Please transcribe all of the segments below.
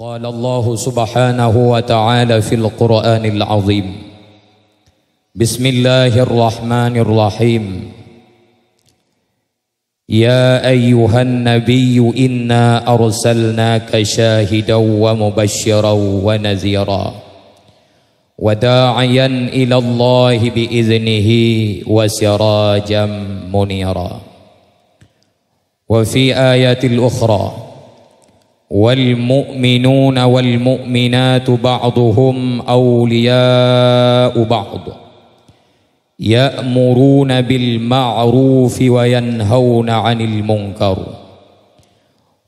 قال الله سبحانه وتعالى في القرآن العظيم بسم الله الرحمن الرحيم يا أيها النبي إنا أرسلناك شاهدا ومبشرا ونذيرا وداعيا إلى الله بإذنه وسراجا منيرا وفي آيات أخرى والمؤمنون والمؤمنات بعضهم اولياء بعض يامرون بالمعروف وينهون عن المنكر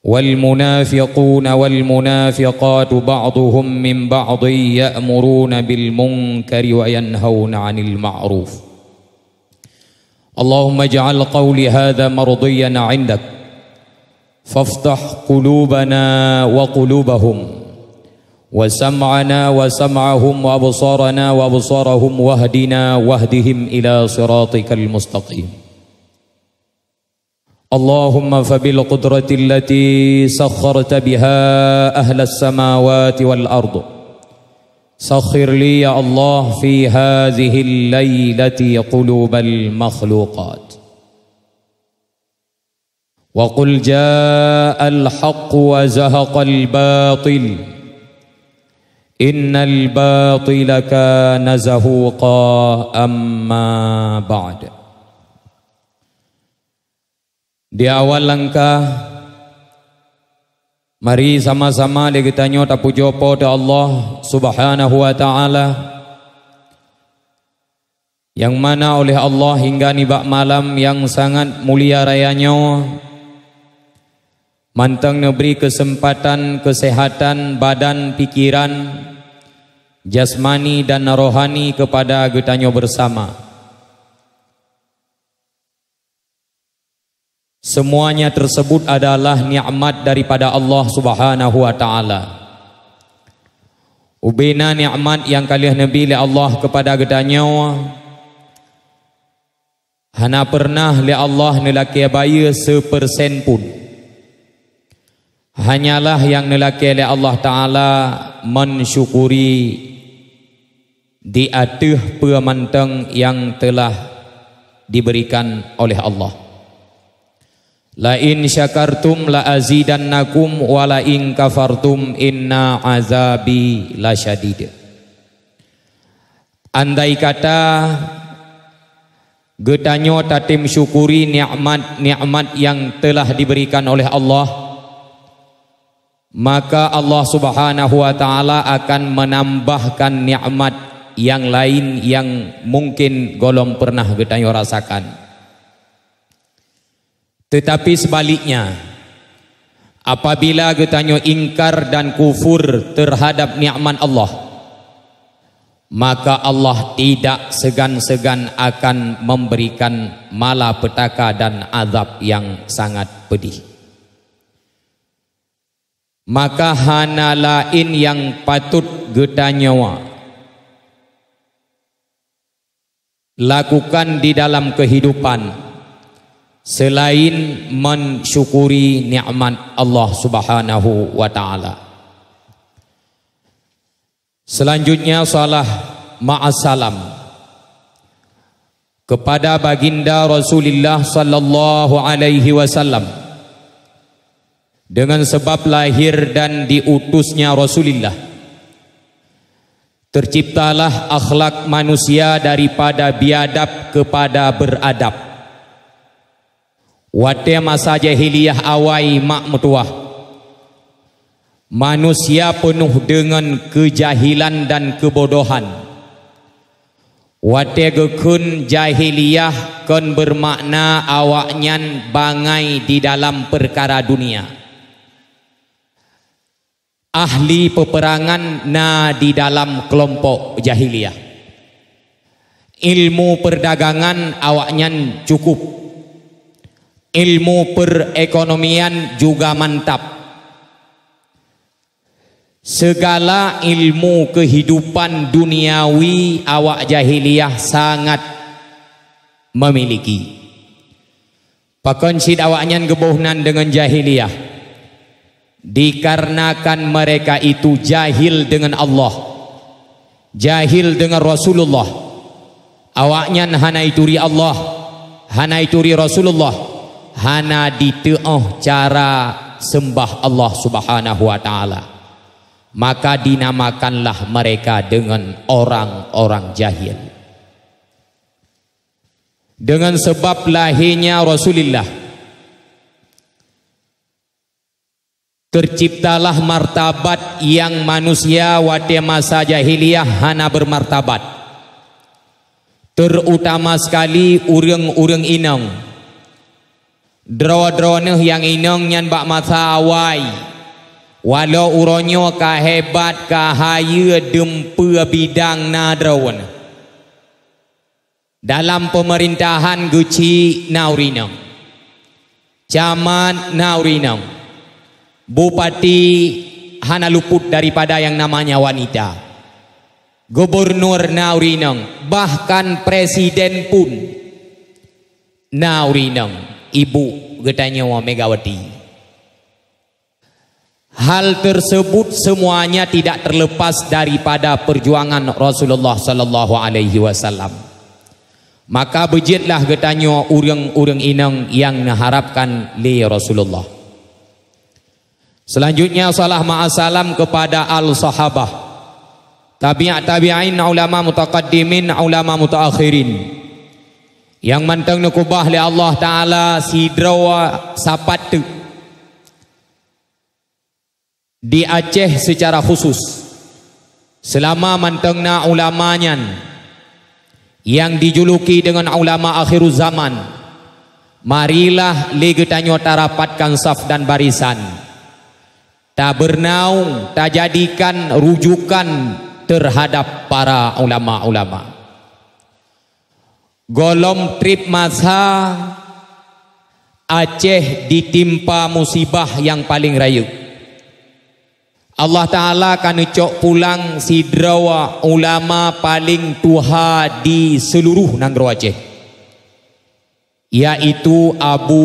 والمنافقون والمنافقات بعضهم من بعض يامرون بالمنكر وينهون عن المعروف اللهم اجعل قولي هذا مرضيا عندك فافتح قلوبنا وقلوبهم وسمعنا وسمعهم وابصارنا وابصارهم واهدنا واهدهم الى صراطك المستقيم اللهم فبالقدره التي سخرت بها اهل السماوات والارض سخر لي يا الله في هذه الليله قلوب المخلوقات وقل جاء الحق وزهق الباطل ان الباطل كان زهوقا اما بعد Di awal langkah Mari sama-sama kita tanya puja pada Allah Subhanahu wa taala yang mana oleh Allah hingga ni malam yang sangat mulia rayanya Manteng beri kesempatan kesehatan badan, pikiran, jasmani dan rohani kepada kita getanyo bersama. Semuanya tersebut adalah nikmat daripada Allah Subhanahu wa taala. Ubena nikmat yang kalian nabi le Allah kepada kita getanyo. Hana pernah le Allah nelaki bayi sepersen pun hanyalah yang nelaki oleh Allah Ta'ala mensyukuri diatuh pemanteng yang telah diberikan oleh Allah la in syakartum la azidannakum wa la in kafartum inna azabi la syadid andai kata getanyo tatim syukuri nikmat-nikmat yang telah diberikan oleh Allah maka Allah Subhanahu wa taala akan menambahkan nikmat yang lain yang mungkin golong pernah kita rasakan tetapi sebaliknya apabila getanyo ingkar dan kufur terhadap nikmat Allah maka Allah tidak segan-segan akan memberikan malapetaka dan azab yang sangat pedih maka hana lain yang patut kita nyawa lakukan di dalam kehidupan selain mensyukuri nikmat Allah Subhanahu wa taala selanjutnya salah ma'asalam kepada baginda Rasulullah sallallahu alaihi wasallam dengan sebab lahir dan diutusnya Rasulullah terciptalah akhlak manusia daripada biadab kepada beradab Wate masa jahiliyah awai mak mutuah manusia penuh dengan kejahilan dan kebodohan Wate gekun jahiliyah kon bermakna awaknyan bangai di dalam perkara dunia ahli peperangan na di dalam kelompok jahiliyah. Ilmu perdagangan awaknya cukup. Ilmu perekonomian juga mantap. Segala ilmu kehidupan duniawi awak jahiliyah sangat memiliki. Pakon sid awaknya gebuhnan dengan jahiliyah dikarenakan mereka itu jahil dengan Allah jahil dengan Rasulullah awaknya hana itu ri Allah hana itu ri Rasulullah hana diteuh cara sembah Allah Subhanahu wa taala maka dinamakanlah mereka dengan orang-orang jahil dengan sebab lahirnya Rasulullah Terciptalah martabat yang manusia wadi masa jahiliyah hana bermartabat. Terutama sekali ureng-ureng inong. Drawa-drawa yang inong nyan bak masa awai. Walau uronyo kahebat kahaya dempe bidang na drawa Dalam pemerintahan guci naurinong. Camat naurinong. Camat naurinong. Bupati hana luput daripada yang namanya wanita. Gubernur Naurinong, bahkan presiden pun Naurinong, ibu getanya wa Megawati. Hal tersebut semuanya tidak terlepas daripada perjuangan Rasulullah sallallahu alaihi wasallam. Maka bejitlah getanya urang-urang inang yang mengharapkan li Rasulullah. Selanjutnya salah ma'asalam kepada al-sahabah. Tabi'at tabi'ain ulama mutaqaddimin ulama mutaakhirin. Yang manteng nakubah li Allah Ta'ala sidrawa sapatu. Di Aceh secara khusus. Selama manteng na ulamanya. Yang dijuluki dengan ulama akhir zaman. Marilah li getanyo tarapatkan saf dan Barisan tak bernaung, tak jadikan rujukan terhadap para ulama-ulama. Golom trip masa Aceh ditimpa musibah yang paling rayu. Allah Ta'ala akan ucok pulang sidrawa ulama paling tuha di seluruh Nanggro Aceh. Iaitu Abu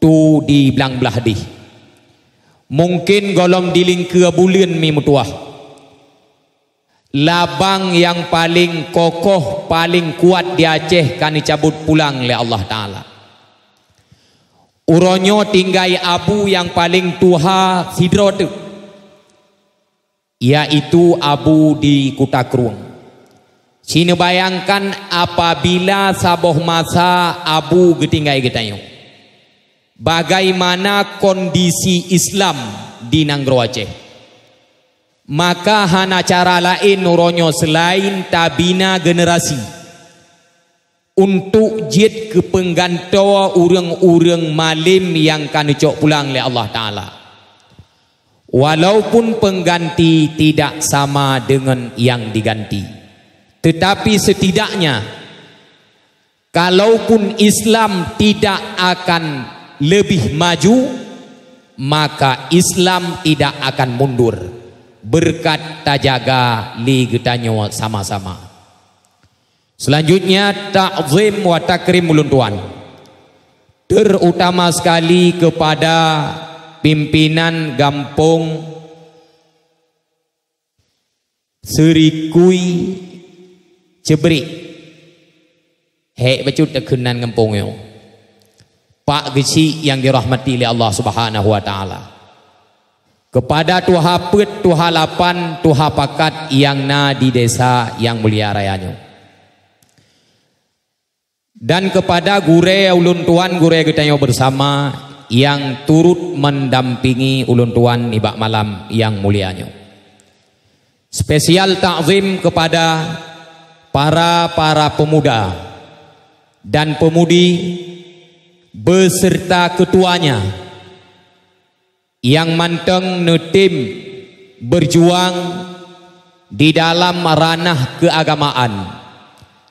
Tu di Belang Belah Dih. Mungkin golong diling ke bulan mi mutuah. Labang yang paling kokoh, paling kuat di Aceh kan dicabut pulang oleh Allah Ta'ala. Uronyo tinggai abu yang paling tuha sidro tu. Iaitu abu di Kuta Kruang. Sini bayangkan apabila saboh masa abu getinggai getayung bagaimana kondisi Islam di Nanggro Aceh. Maka hana cara lain nuronyo selain tabina generasi untuk jid ke penggantawa urang-urang malim yang kanu cok pulang oleh Allah Ta'ala. Walaupun pengganti tidak sama dengan yang diganti. Tetapi setidaknya, kalaupun Islam tidak akan lebih maju maka Islam tidak akan mundur berkat tajaga li ligetanyo sama-sama selanjutnya ta'zim wa takrim tuan. terutama sekali kepada pimpinan gampung Seri Kui Cebrik Hei, macam tak kenan gampung yang Pak Gesi yang dirahmati oleh Allah Subhanahu Wa Taala. Kepada Tuha Pet, Tuha Lapan, Tuha Pakat yang na di desa yang mulia rayanya. Dan kepada gure ulun tuan gure getanya bersama yang turut mendampingi ulun tuan ibak malam yang mulianya. Spesial takzim kepada para-para pemuda dan pemudi beserta ketuanya yang manteng netim berjuang di dalam ranah keagamaan.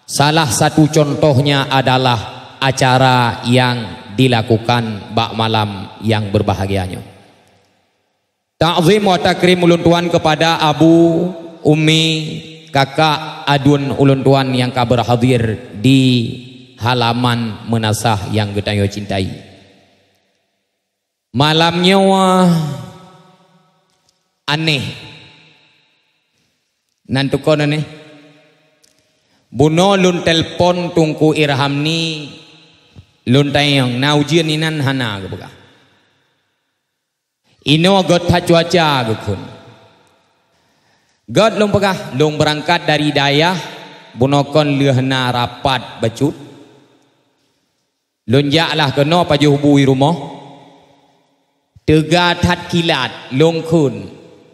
Salah satu contohnya adalah acara yang dilakukan bak malam yang berbahagianya. Ta'zim wa takrim ulun tuan kepada Abu Umi kakak adun ulun tuan yang kabar hadir di halaman menasah yang kita cintai. Malamnya wah aneh. Nantu kau nene. Buno lun telpon tungku Irham ni lun tayang na ujian inan hana gubuka. Ino got ta ha cuaca gukun. Got lung pegah lung berangkat dari daya bunokon lehna rapat becut. Lonjaklah kena pada hubungi rumah. tegak tat kilat longkun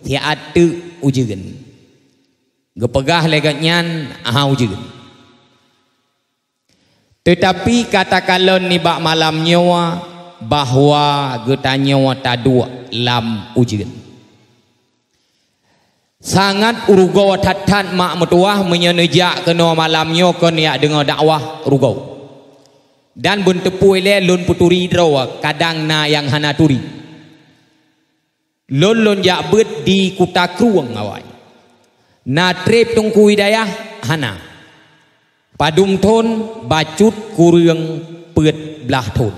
tiatu ujigen. Gepegah legatnyan aha ujian. Tetapi katakanlah ni bak malam nyawa bahwa getanya nyawa ta dua lam ujigen. Sangat urugau tatan mak ke no malam nyokon ya dengan dakwah urugau dan bun tepu ile lun puturi drawa kadang na yang hana turi lun lun jak bet di kuta kruang awai na trep tung ku hidayah hana padum ton bacut kurung pet belah ton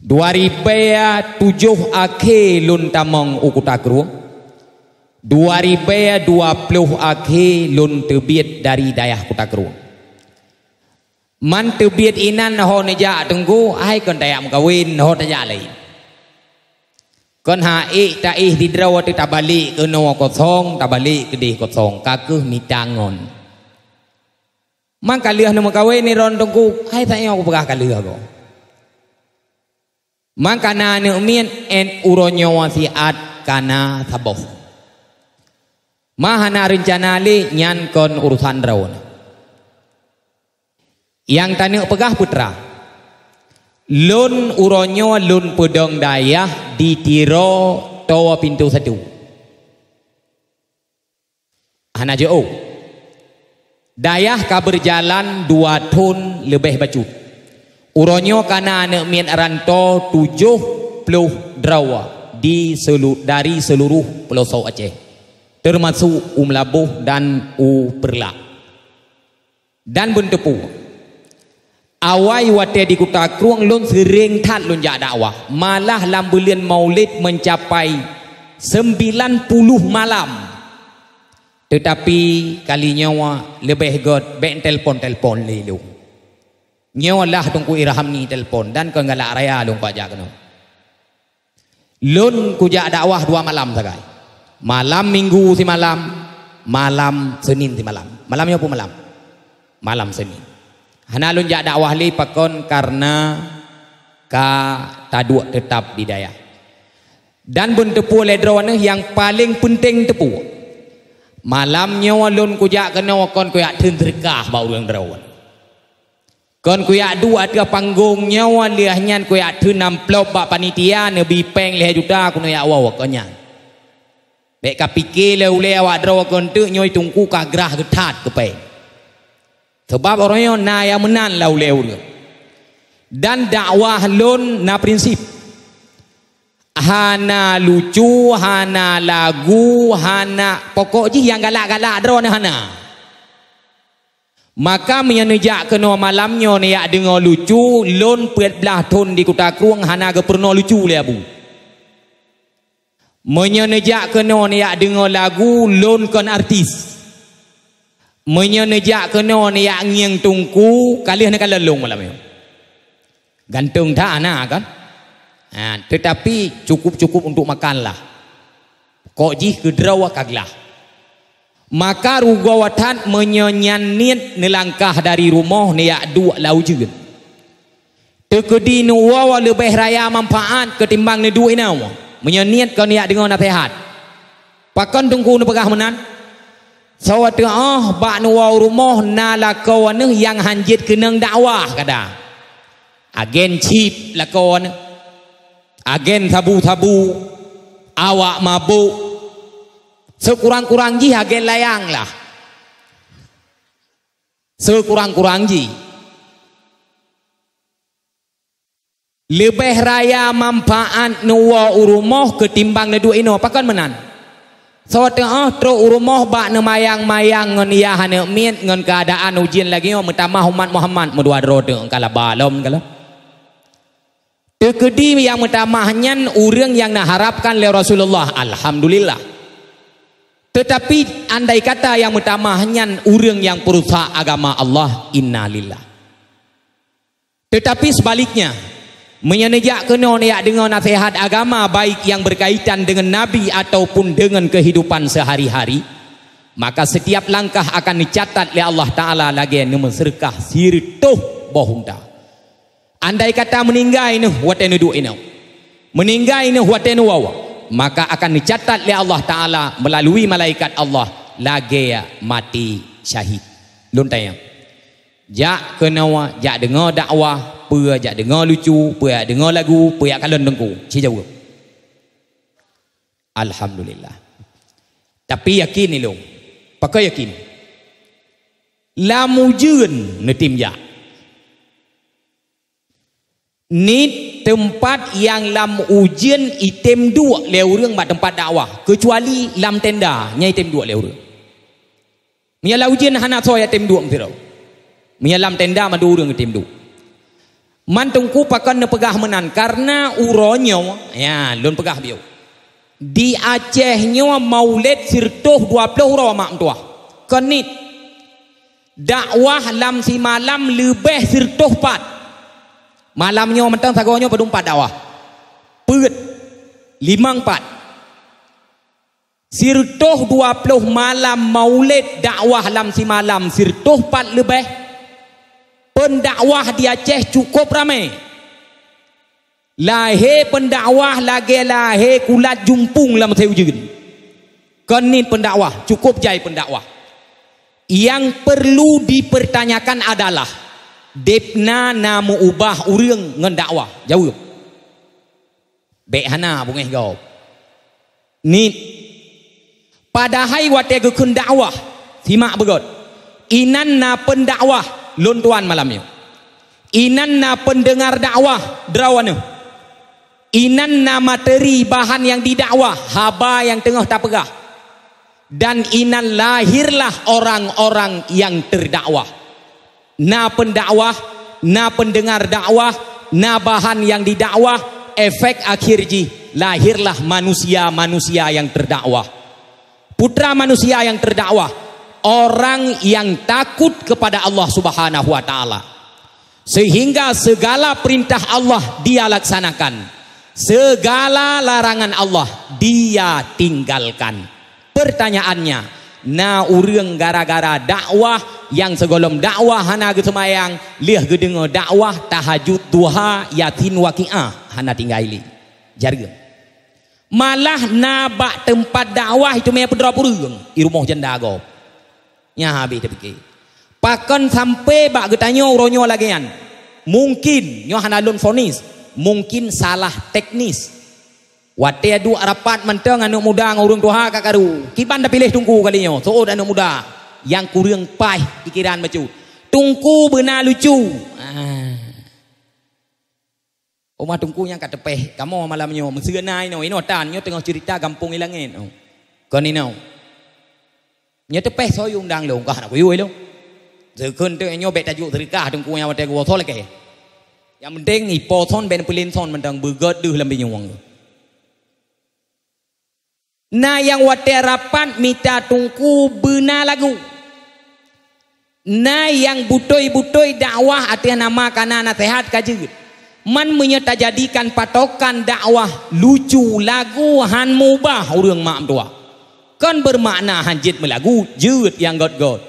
2007 ya akhir lun tamong ukuta kruang 2020 ya akhir lun terbit dari dayah kuta kruang มันตบีดอินันฮอนยาตงกูให้คนแต่มกวินฮอนยาเลยคนหาอิตาอิดิดราวติตาบาลีกนัวกทองตาบาลีกดีกทองกากือมีตางงนมันกะเลือนมกวินนรอนตงกูให้แต่เอากูปากกะเลือกมันกะนาเนื้อมีนเอ็นอุโรญวสิอาดกานาทบฟมหานารินจานาลีญันคนอุรุสันราว yang tanya pegah putra lun uronyo lun pudong dayah ditiro towa pintu satu hana jo oh. dayah ka berjalan dua ton lebih baju uronyo kana anak min aranto tujuh puluh drawa di selu, dari seluruh pelosok Aceh termasuk um dan u perlak dan bentepu Awai wate di kota kruang lon sering tat lon jak dakwah. Malah lam bulan maulid mencapai 90 malam. Tetapi kali nyawa lebih god ben telpon telpon lilu. Nyawa lah tungku irham ni telpon dan kau ngalak raya lon pajak kena. Lon ku jak dakwah dua malam sagai. Malam minggu si malam, malam Senin si malam. Malamnya apa malam? Malam Senin. Hana lunjak dakwah li pekon karena ka taduk tetap di daya. Dan bun tepu ledrawana yang paling penting tepu. Malamnya walun kujak kena wakon kuyak tenterkah bau yang drawan. Kon kuyak du ada panggungnya waliahnya kuyak tu enam plop bak panitia nebi peng leh juta aku nak awak wakonnya. Baik kapikir leh uleh awak drawan kontu nyoy tungku kagrah getat kepeng. Sebab orangnya na yang menan lah oleh orang. Dan dakwah lun na prinsip. Hana lucu, hana lagu, hana pokok je yang galak-galak drone ni hana. Maka menyenejak kena malamnya ni yak dengar lucu, lun pet belah ton di kota kruang hana ke pernah lucu le abu. Menyenejak kena ni yak dengar lagu, lun kan artis. artis menyenejak kena ni yak ngiang tungku kalih nak lelong malam ni gantung dah ana kan ha, tetapi cukup-cukup untuk makan lah kok jih kedrawa kaglah maka rugo watan menyenyanit nelangkah dari rumah ni yak dua lau je tekedi ni wawa lebih raya manfaat ketimbang ni duit ni menyenyanit kena yak dengar nasihat pakon tungku ni pegah menang sawat ah ba nu wa rumah nalaka wa ne yang hanjit keneng dakwah kada agen chip lako ne agen tabu tabu awak mabuk sekurang-kurang ji agen layang lah sekurang-kurang ji lebih raya manfaat nuwa urumoh ketimbang nedu ino pakan menan So tengah tro rumah ba ne mayang mayang ngon ia hane mit ngon keadaan ujian lagi ngon oh, mutama umat Muhammad mudua ro de kala balom kala. Tekedi yang mutama hanyan urang yang na harapkan le Rasulullah alhamdulillah. Tetapi andai kata yang mutama hanyan urang yang perusak agama Allah innalillah. Tetapi sebaliknya Menyenejak kena ni dengar nasihat agama baik yang berkaitan dengan Nabi ataupun dengan kehidupan sehari-hari. Maka setiap langkah akan dicatat oleh Allah Ta'ala lagi yang menserkah siri tuh bahunda. Andai kata meninggal ini watenu duk ini. Meninggal ini watenu wawa. Maka akan dicatat oleh Allah Ta'ala melalui malaikat Allah lagi ya mati syahid. Lontanya. Jak kenawa, jak dengar dakwah, Pua ajak dengar lucu, pua ajak dengar lagu, pua ajak kalon dengku. Cik jawab. Alhamdulillah. Tapi yakin ni lo. Pakai yakin. Lamu jen netim ya. Ni tempat yang lam ujian item dua leurang bat tempat dakwah. Kecuali lam tenda, ni item dua leurang. Mia la ujian hana soya item dua mtiro. Mia lam tenda madu urang item dua. Mantungku pakan ne pegah menan karena uronyo ya lun pegah biu di Acehnya maulid sirtuh 20 huruf mak mentua kenit dakwah lam si malam lebih sirtuh pat malamnya mentang sagonyo pada pat dakwah peut lima empat sirtuh 20 malam maulid dakwah lam si malam sirtuh pat lebih pendakwah di Aceh cukup ramai. Lahir pendakwah lagi lahir kulat jumpung lah saya ujikan. Kenin pendakwah, cukup jai pendakwah. Yang perlu dipertanyakan adalah Depna namu ubah uring dengan dakwah. Jauh. Bekhana bungih kau. Ni. Pada hai watek dakwah. Simak begot. Inan na pendakwah luntuan malam ini. na pendengar dakwah Inan na materi bahan yang didakwah haba yang tengah tak pegah. Dan inan lahirlah orang-orang yang terdakwah. Na pendakwah, na pendengar dakwah, na bahan yang didakwah, efek akhirji lahirlah manusia-manusia yang terdakwah. Putra manusia yang terdakwah orang yang takut kepada Allah Subhanahu wa taala. Sehingga segala perintah Allah dia laksanakan. Segala larangan Allah dia tinggalkan. Pertanyaannya, na urang gara-gara dakwah yang segolom dakwah hana gesemayang, lih gedengo dakwah tahajud duha yatin waqiah hana tinggali. Jarga. Malah nabak tempat dakwah itu meh pedra purung, irumoh jendago. Yang habis dia pergi. Pakon sampai bak getanya uronyo lagian. Mungkin nyo hanalun fonis. Mungkin salah teknis. Wate adu arapat menteng anak muda ngurung tuha kakaru. Kipan dah pilih tungku kali nyo. So anak muda. Yang kurang pai pikiran macu. Tungku benar lucu. Ah. Umar tungku yang kat tepeh. Kamu malam nyo. Mesegenai nyo. Ini otan nyo tengah cerita kampung ilangin. Kau ni nyo nya te peh soyung dang lu ka na wi wi lu ze kun te nyo be ta ju ri ka dung ku nya te go thol ke ya mending ipo thon ben pulin thon ben dang bugot du lam bi nyuang na yang wate rapan mita tungku bena lagu na yang butoi butoi dakwah ati nama kana na sehat ka ji man menyeta jadikan patokan dakwah lucu lagu han mubah urang mak tua kan bermakna hanjit melagu jut yang god god.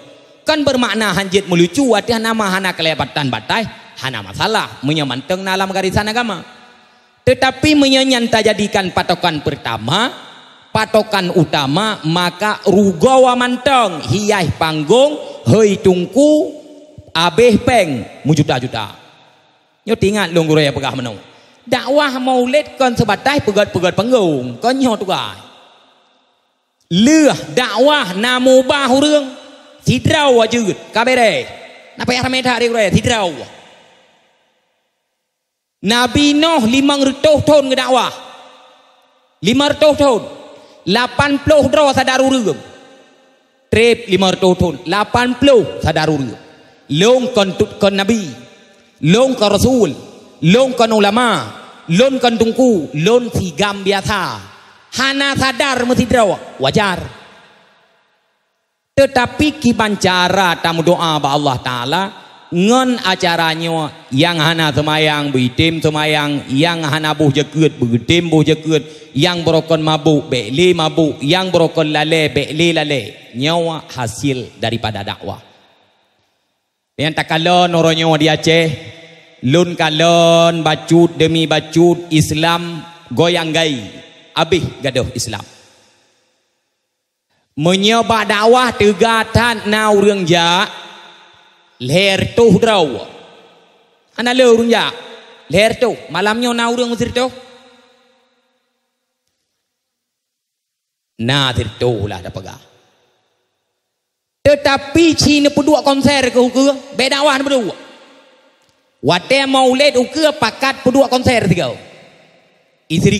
kan bermakna hanjit melucu hati nama hana kelebatan batai hana masalah menyemanteng dalam garisan agama tetapi menyenyan jadikan patokan pertama patokan utama maka rugawa manteng hiyah panggung hei tungku abeh peng mujuta-juta nyo tingat lungguraya pegah menung dakwah maulid kan sebatai pegat-pegat panggung kan nyo tukai เลือดดาวะนามูบาหูเรื่องทิดเราจืดกาเบเรนับไปอาเม่าเรียกเลยทิดเรานบีโนลิมังรุโตทนกดาวะลิมารโตทนลาปันโปรดรอสดารูเรื่องเทรปลิมารโตทนลาปันโปรสดารูเรื่องลงกันตุกันนบีลงกันรสูลลงกันอุลามะลงกันตุงกูลงที่กัมเบียธา Hana sadar mesti doa. Wajar. Tetapi cara tamu doa bahawa Allah Ta'ala. Ngan acaranya yang hana semayang beritim semayang. Yang hana buh jekut beritim buh jekut. Yang berokon mabuk bekli mabuk. Yang berokon lale bekli lale. Nyawa hasil daripada dakwah. Yang tak kalah noronya di Aceh. Lun kalon bacut demi bacut Islam goyang gai habis gaduh Islam. Menyebab dakwah tegatan nau urang ja leher tu draw. Ana le urang ja leher tu malamnya nau urang usir tu. Na dir tu lah dapat ga. Tetapi Cina pedua konser ke hukum be dakwah ni pedua. Wate maulid hukum pakat pedua konser tiga. Isteri kuinya. Isteri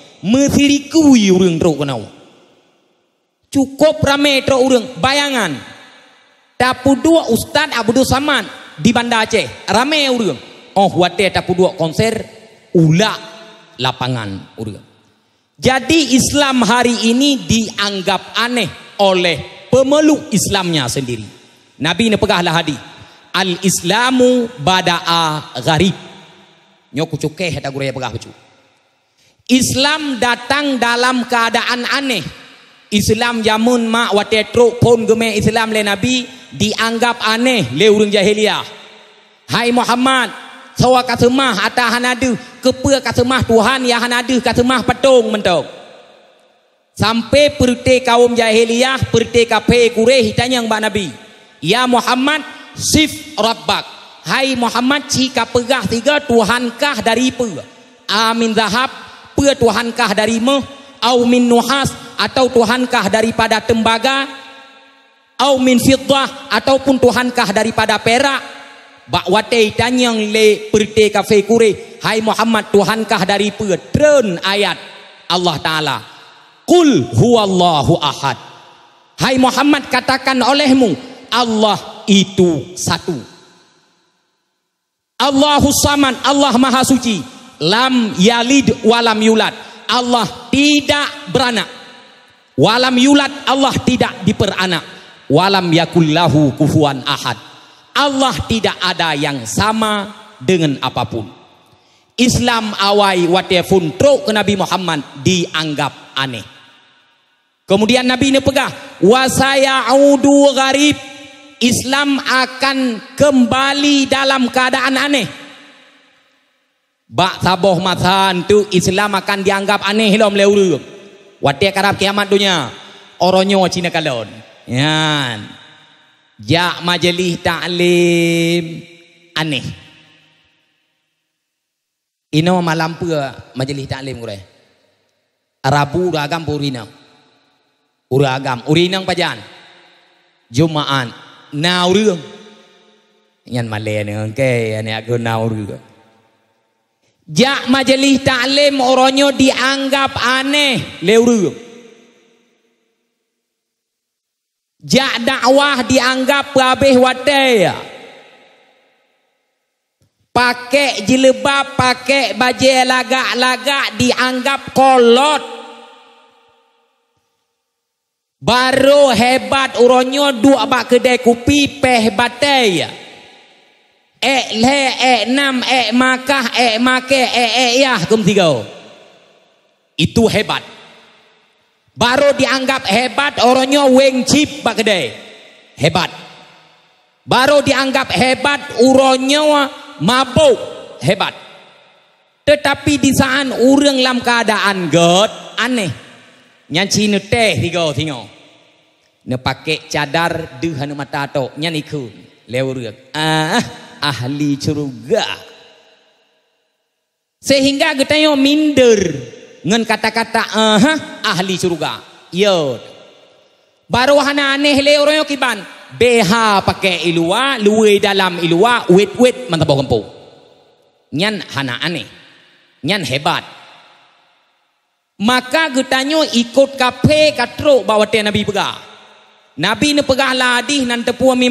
kuinya mesiriku urang teruk kenau. Cukup ramai teruk urang. Bayangan. Tapu dua ustaz Abu Dua Saman di Bandar Aceh. Ramai urang. Oh, buat dia tapu dua konser. Ula lapangan urang. Jadi Islam hari ini dianggap aneh oleh pemeluk Islamnya sendiri. Nabi ini pegahlah hadis. Al-Islamu bada'a gharib. nyokucukeh tak gurau ya pegah cukeh. Islam datang dalam keadaan aneh. Islam jamun mak watetruk pun geme Islam le Nabi dianggap aneh le urung jahiliah. Hai Muhammad, sawa katemah atah hanadu, kepua katemah Tuhan ya hanadu katemah patung mentok. Sampai perte kaum jahiliah, perte kape kureh tanya mbak Nabi. Ya Muhammad, sif rabbak. Hai Muhammad, cika pegah tiga Tuhankah dari pe? Amin zahab, apa Tuhankah dari me au min nuhas atau Tuhankah daripada tembaga au min fiddah ataupun Tuhankah daripada perak Bakwatei tanyang le perte kafe kure Hai Muhammad Tuhankah dari petren ayat Allah Ta'ala Kul huwallahu ahad Hai Muhammad katakan olehmu Allah itu satu Allahus saman Allah maha suci lam yalid walam yulat Allah tidak beranak walam yulat Allah tidak diperanak walam yakullahu kufuan ahad Allah tidak ada yang sama dengan apapun Islam awai watefun truk ke Nabi Muhammad dianggap aneh kemudian Nabi ini pegah wasaya'udu gharib Islam akan kembali dalam keadaan aneh Bak sabah matan tu Islam akan dianggap aneh lom lah leuru. Watia karap kiamat dunia. oronyo Cina kalon. Ya. Ja majlis ta'lim aneh. Ino malam pua majlis ta'lim gure. Rabu agam purina. Ura agam urinang pajan. Jumaat na urang. Yan malen ngke ane aku na urang. Jak majlis taklim orangnya dianggap aneh leuru. Jak dakwah dianggap habis wadai. Pakai jilbab, pakai baju lagak-lagak dianggap kolot. Baru hebat urangnya dua bak kedai kopi peh batai. Ya. E le e nam e makah e make e e yah kum tiga. Oh. Itu hebat. Baru dianggap hebat orangnya weng cip pak kedai. Hebat. Baru dianggap hebat urangnya mabuk. Hebat. Tetapi di saat orang dalam keadaan god aneh. Nyan cina teh tiga oh, tiga. nampak pakai cadar duhan mata atau nyan ikut. Lewur. Ah. ah ahli curuga. Sehingga kita yang minder dengan kata-kata aha ahli curuga. Yo. Baru hana aneh le orang yang kiban. BH pakai ilua, luwe dalam ilua, wet wet mantap kempu. Nyan hana aneh. Nyan hebat. Maka kita getanyo ikut kape katro bawa te nabi pegah. Nabi ne pegah ladih nan tepu mi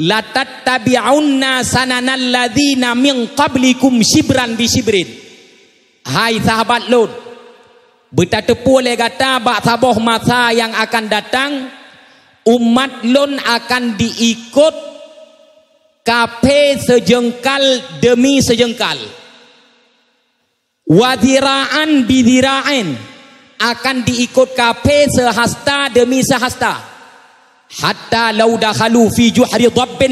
latattabi'unna sananal ladzina min qablikum sibran bi shibrin hai sahabat lut betatepu oleh kata bak sabah masa yang akan datang umat lun akan diikut kape sejengkal demi sejengkal Wadiraan bidhira'in akan diikut kape sehasta demi sehasta hatta lau dakhalu fi juhri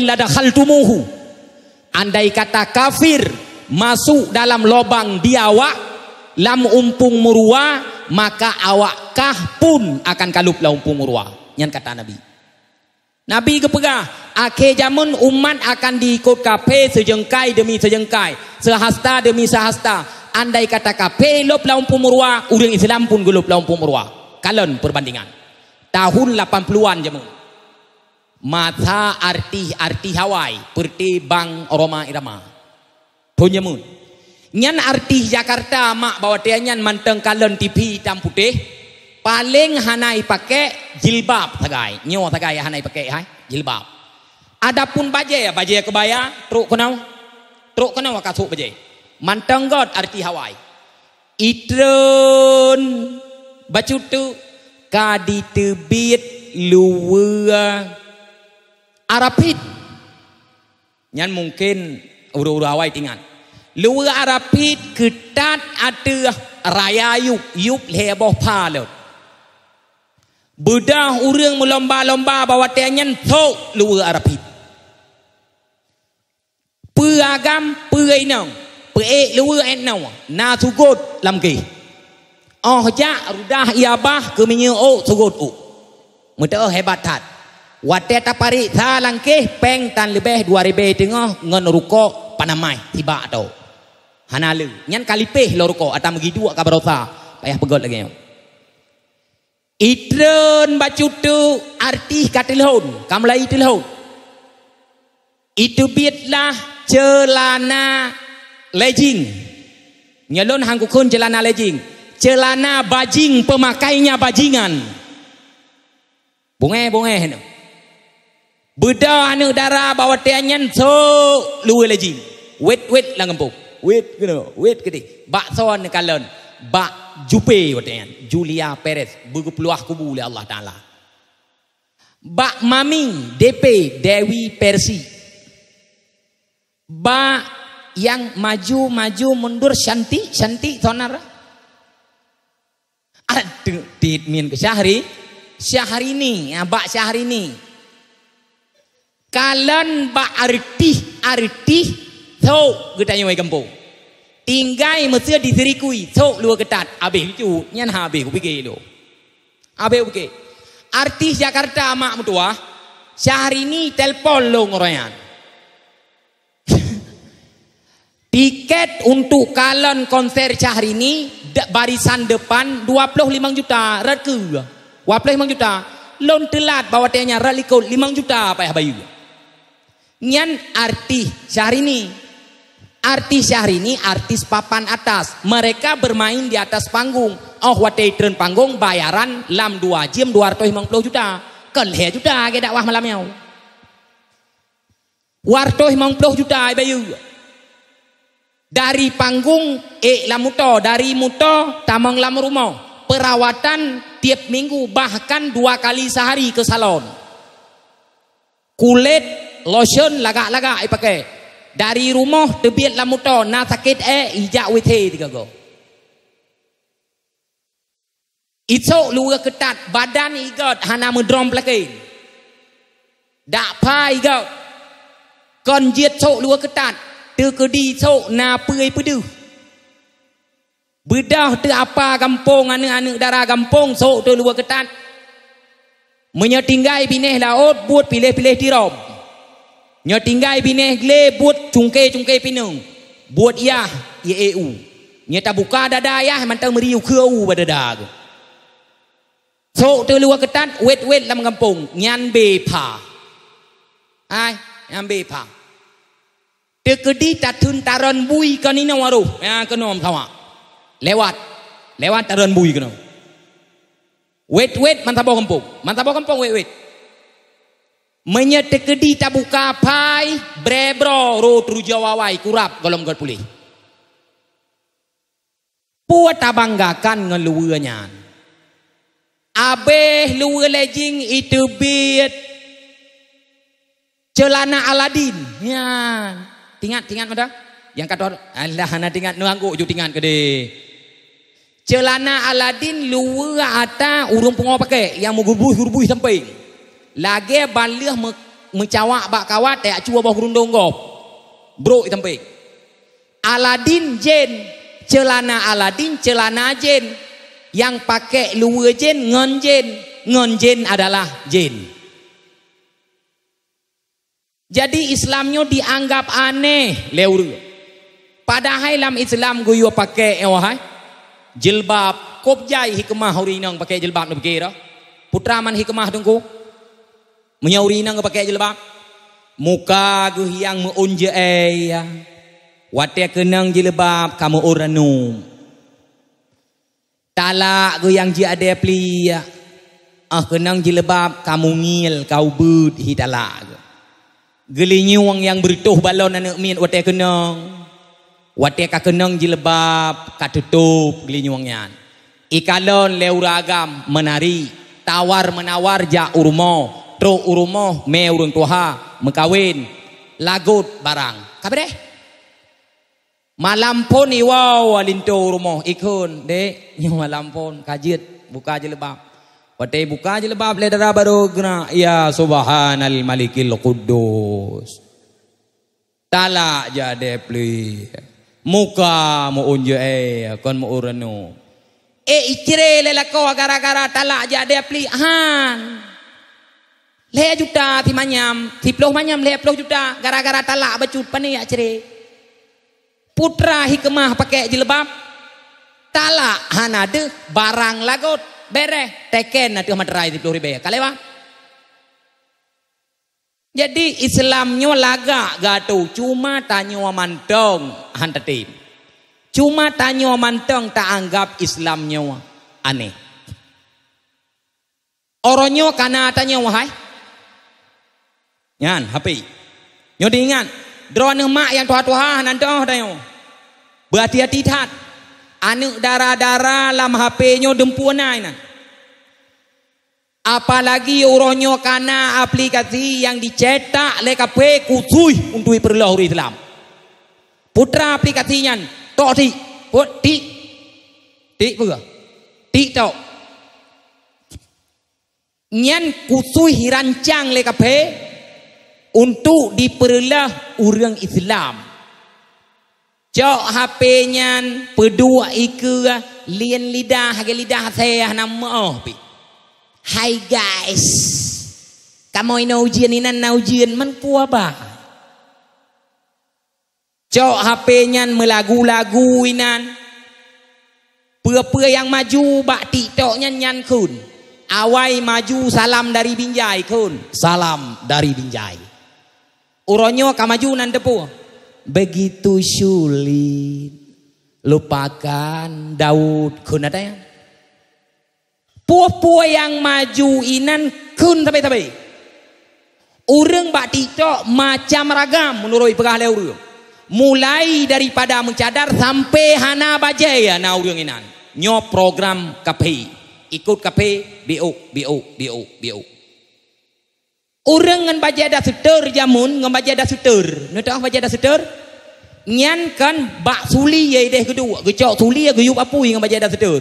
lada hal tumuhu. andai kata kafir masuk dalam lobang di awak lam umpung murwa maka awak kah pun akan kalup la umpung murwa yang kata nabi nabi kepegah akhir zaman umat akan diikut kafe sejengkai demi sejengkai sehasta demi sehasta andai kata kafe lop la umpung murwa urang islam pun gelup la umpung murwa kalon perbandingan tahun 80-an zaman Mata arti arti Hawaii, perti bang Roma Irama. Punyamun. Nyan arti Jakarta mak bawa dia nyan manteng kalon TV hitam putih. Paling hanai pakai jilbab tagai. Nyo tagai hanai pakai hai jilbab. Adapun baje ya baje kebaya truk kena Truk kena ka truk baje. Manteng god arti Hawaii. Itron bacutu kadi kaditebit luar arapit. Yang mungkin uru-uru awal ingat. Luar arapit ketat ada raya yuk. Yuk leboh palut. Budah urang melomba-lomba bawa tenyen tok luar arapit. Peragam perinang. Perik luar enau. Na tugut lam ke. Oh jak rudah iabah keminyo o tugut u. Mereka hebat tak. Wate ta pari sa langkeh peng tan lebih 2000 tengah ngan ruko panamai tiba tau. Hanale nyan kalipeh lo ruko atam gi dua ka berosa. Payah pegot lagi. Itren bacutu arti katilhon kamla itilhon. Itu bitlah celana legging. Nyalon hangkukun celana lejing Celana bajing pemakainya bajingan. Bunge bunge. Bedah ni darah bawa tianyan so luwe lagi. Wait wait lah ngempu. Wait kena. Wait kedi. Bak soan kalon. Bak jupe tianyan. Julia Perez. Bugu peluah kubu oleh Allah Ta'ala. Bak mami DP Dewi Persi. Bak yang maju maju mundur Shanti Shanti sonar. Aduh, di min ke Syahri. Syahrini, ya, Bak Syahrini. Kalan ba arti arti so kita mai kampung. Tinggai mesir di diri kui so luar ketat. Abi itu nyan ha abi kupi kilo. Abi kupi. Arti Jakarta mak mutua. Sehari ini telpon lo ngorayan. Tiket untuk kalon konser sehari ini de, barisan depan 25 juta. Reku. 25 juta. Lon telat bawa tanya reliko 5 juta apa ya bayu. Nyan arti syahrini. Arti syahrini artis papan atas. Mereka bermain di atas panggung. Oh, watetren panggung bayaran lam dua jam dua ratus lima puluh juta. Kelih juta ke dakwah malam yau. Warto lima puluh juta ibu. Dari panggung eh lamuto dari muto tamang lam rumah perawatan tiap minggu bahkan dua kali sehari ke salon kulit lotion laga laga, ai pakai. Dari rumah tebiat lamuto na sakit eh hijak withe tiga go. Itu luar ketat badan igot hana mudrom pelakin. Dak pa igot. Kon jiet sok luar ketat. Tu kedi sok na pui pedu. Bedah tu apa kampung anak-anak darah kampung sok tu luar ketat. Menyetinggai bineh laut buat pilih-pilih tirom. Nyo tinggal bini le buat cungke cungke pinung. Buat ya ye EU. Nyo tak buka dada ya mantang meriu ke u pada dag. So tu luar ketat wet wet lam kampung nyan bepa. Ai nyan bepa. Tu kedi tak tun taron bui kan ini waru. Ya kenom sama. Lewat. Lewat taron bui kenom. Wet wet mantap kampung. Mantap kampung wet wet. menyetekedi tabuka pai brebro ro trujawawai kurap golong gol pulih puat tabanggakan ngeluwenya abeh luwe lejing itu bit celana aladin ya tingat tingat mada yang kata Allah nak tingat nuanggu ju tingat ke celana aladin luwe ata urung pengo pakai yang mugubuh gubuh sampai lagi balih me, mencawak bak kawat tak cuba bah rundung go. Bro itampe. Aladin jen celana Aladin celana jen yang pakai luwe jen ngon jen ngon jen adalah jen. Jadi Islamnya dianggap aneh leur. Padahal dalam Islam guyu pakai eh wahai jilbab kopjai hikmah hari ini nang pakai jilbab nu pikir. Putra man hikmah dungku menyauri nang ke pakai jelebak muka ke yang meunje eh, ai ya. wate kenang jelebak kamu orang nu talak ke yang ji ada pli ya. ah kenang jelebak kamu ngil kau bud hi talak ke gelinyu wang yang bertuh balon anak min wate kenang wate ka kenang jelebak ka tutup gelinyu wang yang ikalon leuragam menari tawar menawar ja urmo truk rumah me urang tuha mekawin lagut barang kabe malam pun iwa walinto rumah ikun de malam pun kajit buka je lebab Wate buka je lebab le dara baru guna ya subhanal malikil kudus. Talak jadi pli. Muka mu unje eh kon mu urenu. Eh ikire le lako gara-gara talak jadi pli. Han. Leh juta ti manyam ti ploh manyam leh ploh juta gara-gara talak becut pani ya cire putra hikmah pakai jilbab talak hanade barang lagot bereh teken nanti materai ti ploh ribe kalewa jadi Islamnya laga gatu cuma tanya mantong tadi. cuma tanya mantong tak anggap Islamnya aneh orangnya kana tanya wahai Yan, hape. Nyo ingat, drone ni mak yang tua-tua nan doh dayo. Berhati-hati tat. Anak darah-darah lam hape nyo dempuan nan. Apalagi urunyo kana aplikasi yang dicetak le kape kutui untuk perlu Islam. Putra aplikasinya tok ti, put ti. Ti pura. Ti tok. Nyen kutui rancang le kape untuk diperlah orang Islam. Cok hapenya pedua ikra lian lidah ke lidah saya nama oh pi. Hai guys. Kamu ini ujian ini nak ujian man puah ba. Cok hapenya melagu-lagu inan. Pua-pua yang maju bak tiktoknya nyan kun. Awai maju salam dari Binjai kun. Salam dari Binjai. Uronyo kemajuan depu. Begitu sulit. Lupakan Daud kun ada yang. Puah-puah yang maju inan kun tapi-tapi. Ureng bak ticok macam ragam menurut pegah leur. Mulai daripada mencadar sampai hana bajai ya na urung inan. Nyo program KP. Ikut KP BO BO BO BO. BO. Orang yang baca ada seter jamun, yang baca ada seter. Nanti orang baca ada seter? Nyan kan bak suli ya ideh kedua. kecok suli ya geyup apu yang baca ada seter.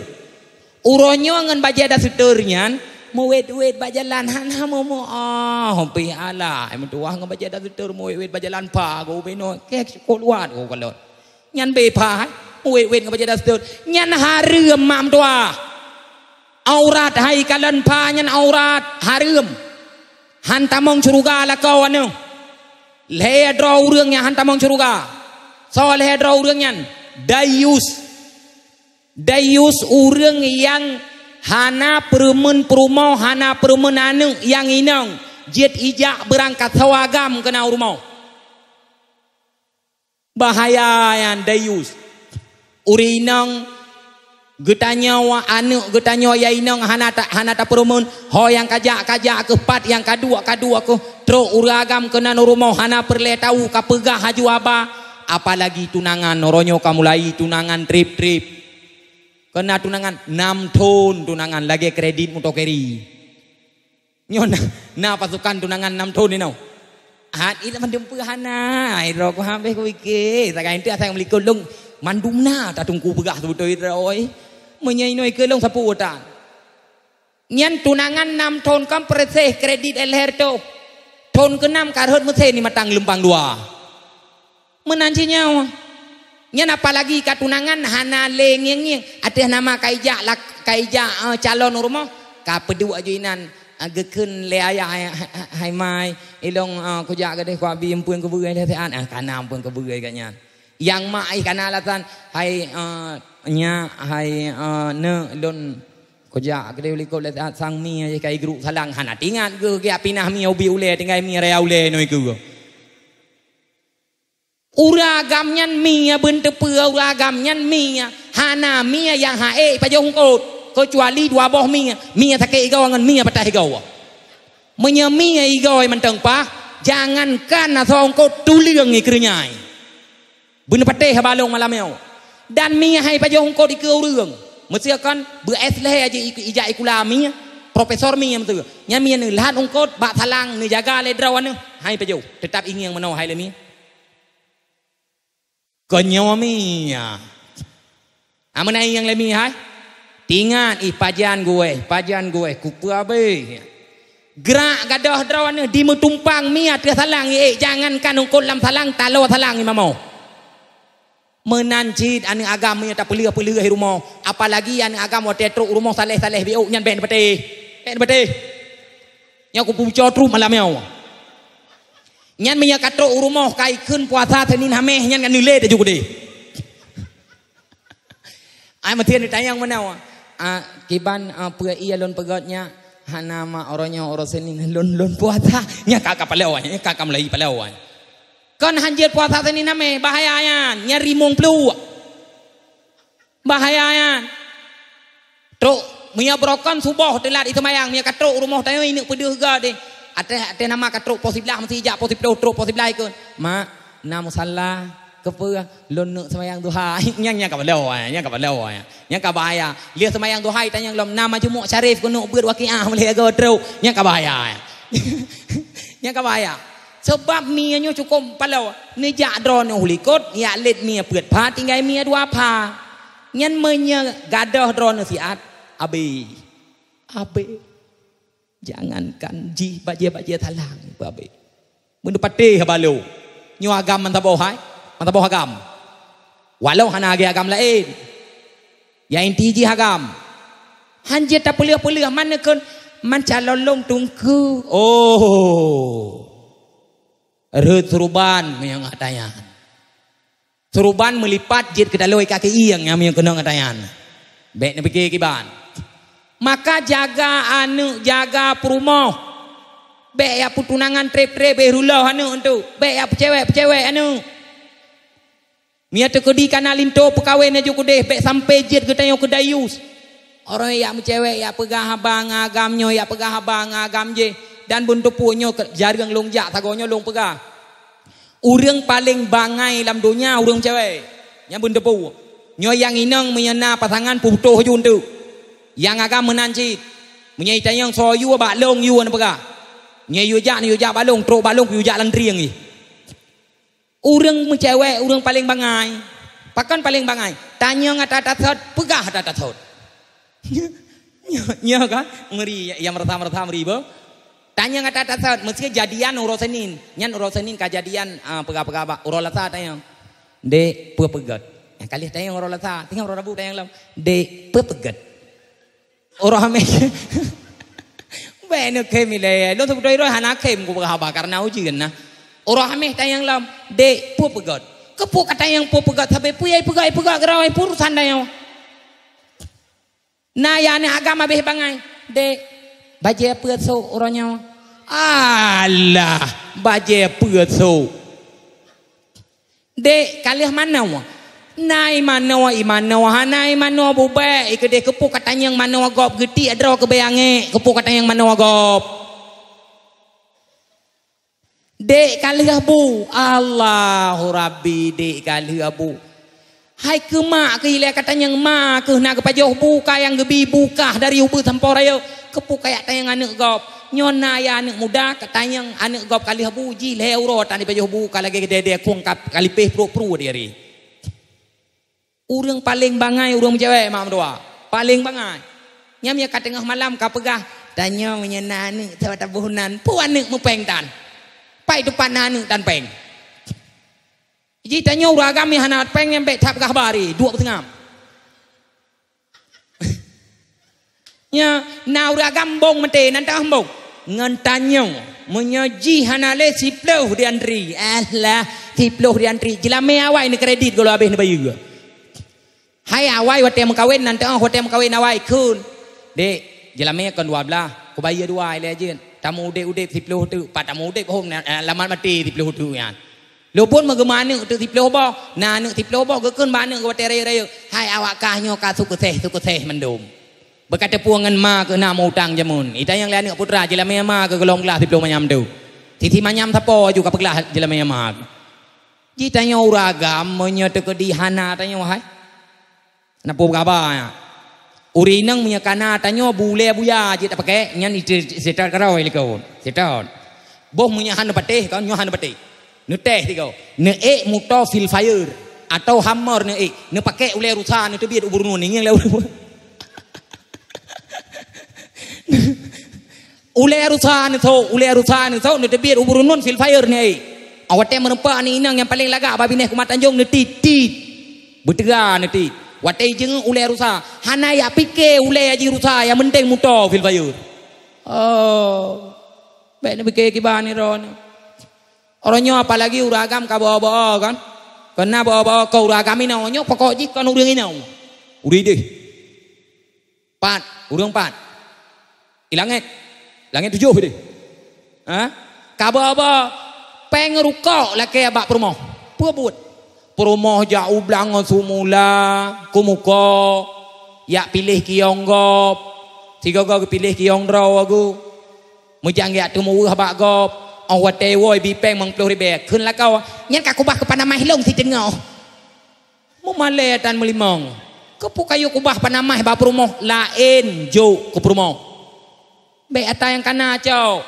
Uronyo dengan baca ada seter nyan, mau wet bajalan han ha mau mo ah pi ala em tuah ngam baca dah tutur mau wet bajalan pa go be no ke ko luat go oh, kalot nyan be eh, mau mewet-wet ngam baca dah tutur nyan hareum mam tuah aurat hai kalan pa nyan aurat hareum ฮันตามองชรูกาแล้วก็วันนี้เลยดรอเรื่องเนี่ยฮันตามองชรูกาสอเลยดรอเรื่องเนี่ยดายุสดายุสเรื่องยังฮานาปรุมนปรุมอฮานาปรุมนานุยังอินงจิตอิจักบรังคาทวากามกันเอารุมอ bahaya yang dayus urinang Getanya wa anu, getanya ya inang hana hanata hana ta perumun ho yang kajak kajak ke pat yang kadua kadua ko tro uragam kena nurumo hana perle tahu ka pegah haju aba apalagi tunangan noronyo kamu mulai tunangan trip trip kena tunangan enam ton tunangan lagi kredit untuk keri nyo na, pasukan tunangan enam ton ni nau hat ah, ila mandempu hana iro aku habe ko ikke sakain tu asang mlikulung mandumna tunggu pegah tu betul itu oi menyinoi gelong sapu utang. Nian tunangan enam tahun kam perseh kredit LHR tu. Tahun ke enam karut mesin ni matang lempang dua. Menancinya wah. Nian apalagi kat tunangan hana lengeng ni. Ada nama kaija lah kaija uh, eh, calon rumah. Kapa dua jinan ah, gekun le aya hai mai ilong uh, kuja gede ku abi empun ke buai le tean ah kanam pun ke buai ganya yang mai kanalatan hai uh, nya hai eh, ne don koja kedai beli kop lihat sang mi aja kai guru salang hana tingat ke ke pinah mi ubi ule tinggal mi rea ule no iku ura agamnya mi ya, ben tepe ura agamnya mi ya. hana mi ya, yang hae pajong kot kecuali dua boh mi mi takai igau ngan mi patah igau menyemi igau menteng pa jangankan na song kot tulung ikrenyai bun patah balong malam yo dan mi hai pajong ko di ke urang mesti akan bsleh aja ijak ikula mi profesor mi yang tu nya mi ne lahat ungkot ba thalang ne jaga le drawan ne hai pajong tetap ingin yang menau hai le mi kenyo mi amun ya. ai ah, yang le mi hai tingan i pajan gue pajan gue ku abe. gerak gadah drawan ne di metumpang mi atas thalang e eh, jangankan ungkot lam thalang talo thalang imamau menanjid ane agama yang tak pelih pelih di rumah. Apalagi ane agama tetruk rumah saleh saleh biu nyan ben bete. Ben bete. Nyan aku pucu tru malam yau. Nyan menya katro rumah kai kun puasa tenin hameh nyan kan nilai de juga de. Ai mati yang tayang mana wa. Ah kiban ah, pua ia lon pegotnya hanama orangnya orang senin lon lon puasa nyan kakak palewa nyan kakak melai palewa nyan kon hanjir puasa sini name bahaya yan nyeri mung plu bahaya yan tro munya brokan subuh telat itu mayang munya katro rumah tayo ini pedih ga ada nama kat nama katro lah mesti ja posiblah tro posiblah ikun ma na musalla kepu lon nu semayang duha nyang nyang kapal lewa nyang kapal lewa nyang kabaya lihat semayang duha itu yang lom nama jumuk syarif kuno berwakil ah melihat gawat tro nyang kabaya nyang kabaya sebab mie nyo cukup palau ni jak dron ni hulikot ya let mie peut pa tinggal mie dua pa nyen menye gadah dron ni siat abe abe jangankan ji baje baje talang babe mun pate habalo nyo agam manta bohai manta boh agam walau hana age agam lain ya inti ji agam hanje tapulih-pulih mana kun man calon long tungku oh Erhut teruban yang katanya. Teruban melipat jid ke dalam kaki iang, yang yang kena katanya. Baik nak pergi kiban. Maka jaga anu jaga perumah. Baik ya putunangan tre tre berulah anu itu. Baik ya pecewek-pecewek anu. Mia tu kedi kana linto pekawin aja ku deh sampai jet kita yang kedayus. Orang yang cewek yang ya pegah bangga gamnyo, yang pegah bangga gamje dan buntupunya jaring longjak tagonyo long pega. Urang paling bangai dalam dunia urang cewek. Yang buntupu. Nyo yang inang menyena pasangan putuh ju tu, Yang agak menancit. Menyaitan yang soyu balong yu anu pega. Nyo yu jak nyo jak balong tro balong yu jak landriang ni. Urang mencewek urang paling bangai. Pakan paling bangai. Tanya ngata tatot pegah tatot. Nyo nyo ka ngeri yang merta merta meribo. Tanya ngata atas saat, mesti kejadian uro senin. Nyan uro senin kejadian uh, ah, pega-pega uro lasa tanya. De pepegat. Yang kali tanya uro lasa, tanya uro rabu tanya lam. De pegat. pepegat. Uro hame. Bener ke mila, lo tu putoi roh anak ke, gua pegah bakar nauji kan na. Uro hamil tanya lam. De pegat. Kepu kata yang pegat, tapi puya pegah pegah gerawai purusan tanya. Naya ne agama beh bangai. De Baca apa so orangnya? Alah, baje apa tu? Dek, kalih mana wa? Nai mana wa, imana wa, hanai mana wa bubek. Ika dek kepo katanya yang mana wa gop, geti adra ke Kepo katanya yang mana wa gop. Dek kalih abu, Allahu Rabbi dek kalih abu. Hai kemak ke ilai katanya yang mak ke nak kepajuh buka yang lebih buka dari ubu sampai raya kepu kayak tayang anak gop nyona ya anak muda katayang anak gop kali habu ji leuro tani baju habu kala gede dede kung kali peh pro pro dia ri urang paling bangai urang cewek mak mertua paling bangai nyam ya tengah malam ka pegah tanyo menyana anak tawa tabuhunan pu anak mu peng tan pai depan anak tan peng ji tanyo uragami hanat peng nyampe tap kabari dua ketengah นี่ยนาวรากำบงมันเตนันตาบกเงินตันยงมังเจีฮันาเลสิปลูดเรียนรีเอ๋อละสิปลูดเรียนรีจิลามียวัยนในเครดิตก็ลาเบนไปอยู่ให้อาวัยวัดเตมกาเวนนันตาหัวเตมกาเวนอาวัยคืนเด็กจิลามีกันดัวบลากูไปยืดววยเลยจีนตามูเดอุเดสิปลูดตุปัตตามูเดก็ห่มเนี่ยละมันมาตีสิปลูดตุยันลูกพูดมากมานึงตุสิปลูกบกนานนึงสิปลูกบอกก็ขึ้นบ้านึงก็วัดเตเรย์เรย์ให้อาวากาโยกาสุกเซสุกเซมันดม berkata puangan ma ke nama utang jamun. Ita yang lain putra jila maya ma ke kelong kelas diploma nyam tu. Titi manyam tapo juga pegelah jila maya ma. Jita yang uragam menyatu ke dihana tanya wahai. Napa apa ya? Urinang punya kana tanya bule buya jita pakai nyan itu setar kerawa ilikau setar. Boh punya hana patih kau nyu hana patih. Nuteh tiga. Nee muto fil fire atau hammer nee. Nee pakai ulai rusa nutebiat ubur nuning yang lewat. Ulayar usaha ni tau, ulayar usaha ni tau, ni tebir uburunun silfayar ni ai. Awak tak merempak ni inang yang paling lagak, babi ni kumat tanjung ni titit. Betega ni titit. Awak tak ijeng ulayar usaha. Hana ya pike ulayar jing usaha, yang menteng muto silfayar. Oh, baik ni pike kibah ni roh ni. Orangnya apalagi uragam ka bawa-bawa kan. Kena bawa-bawa ka uragam ni pokok jikan uring inang. Uri deh. Pat, urung pat. Pat. Ilanget. Langit tujuh dia. Ha? Kabar apa? Peng rukau laki abak perumah. Perbut. Perumah jauh ublang semula. Kumuka. Yak pilih kiyonggop. Tiga kau pilih kiyonggrau aku. Mujang yak temuru abak gop. Oh wate woi bi peng mang pluh ribe. Kun la kau. Nyen ka kubah kepada mai si tengah. Mu male tan melimong. Kepu kayu kubah panamah ba perumah lain jo ke perumah. Baik atas yang kena kanan nyan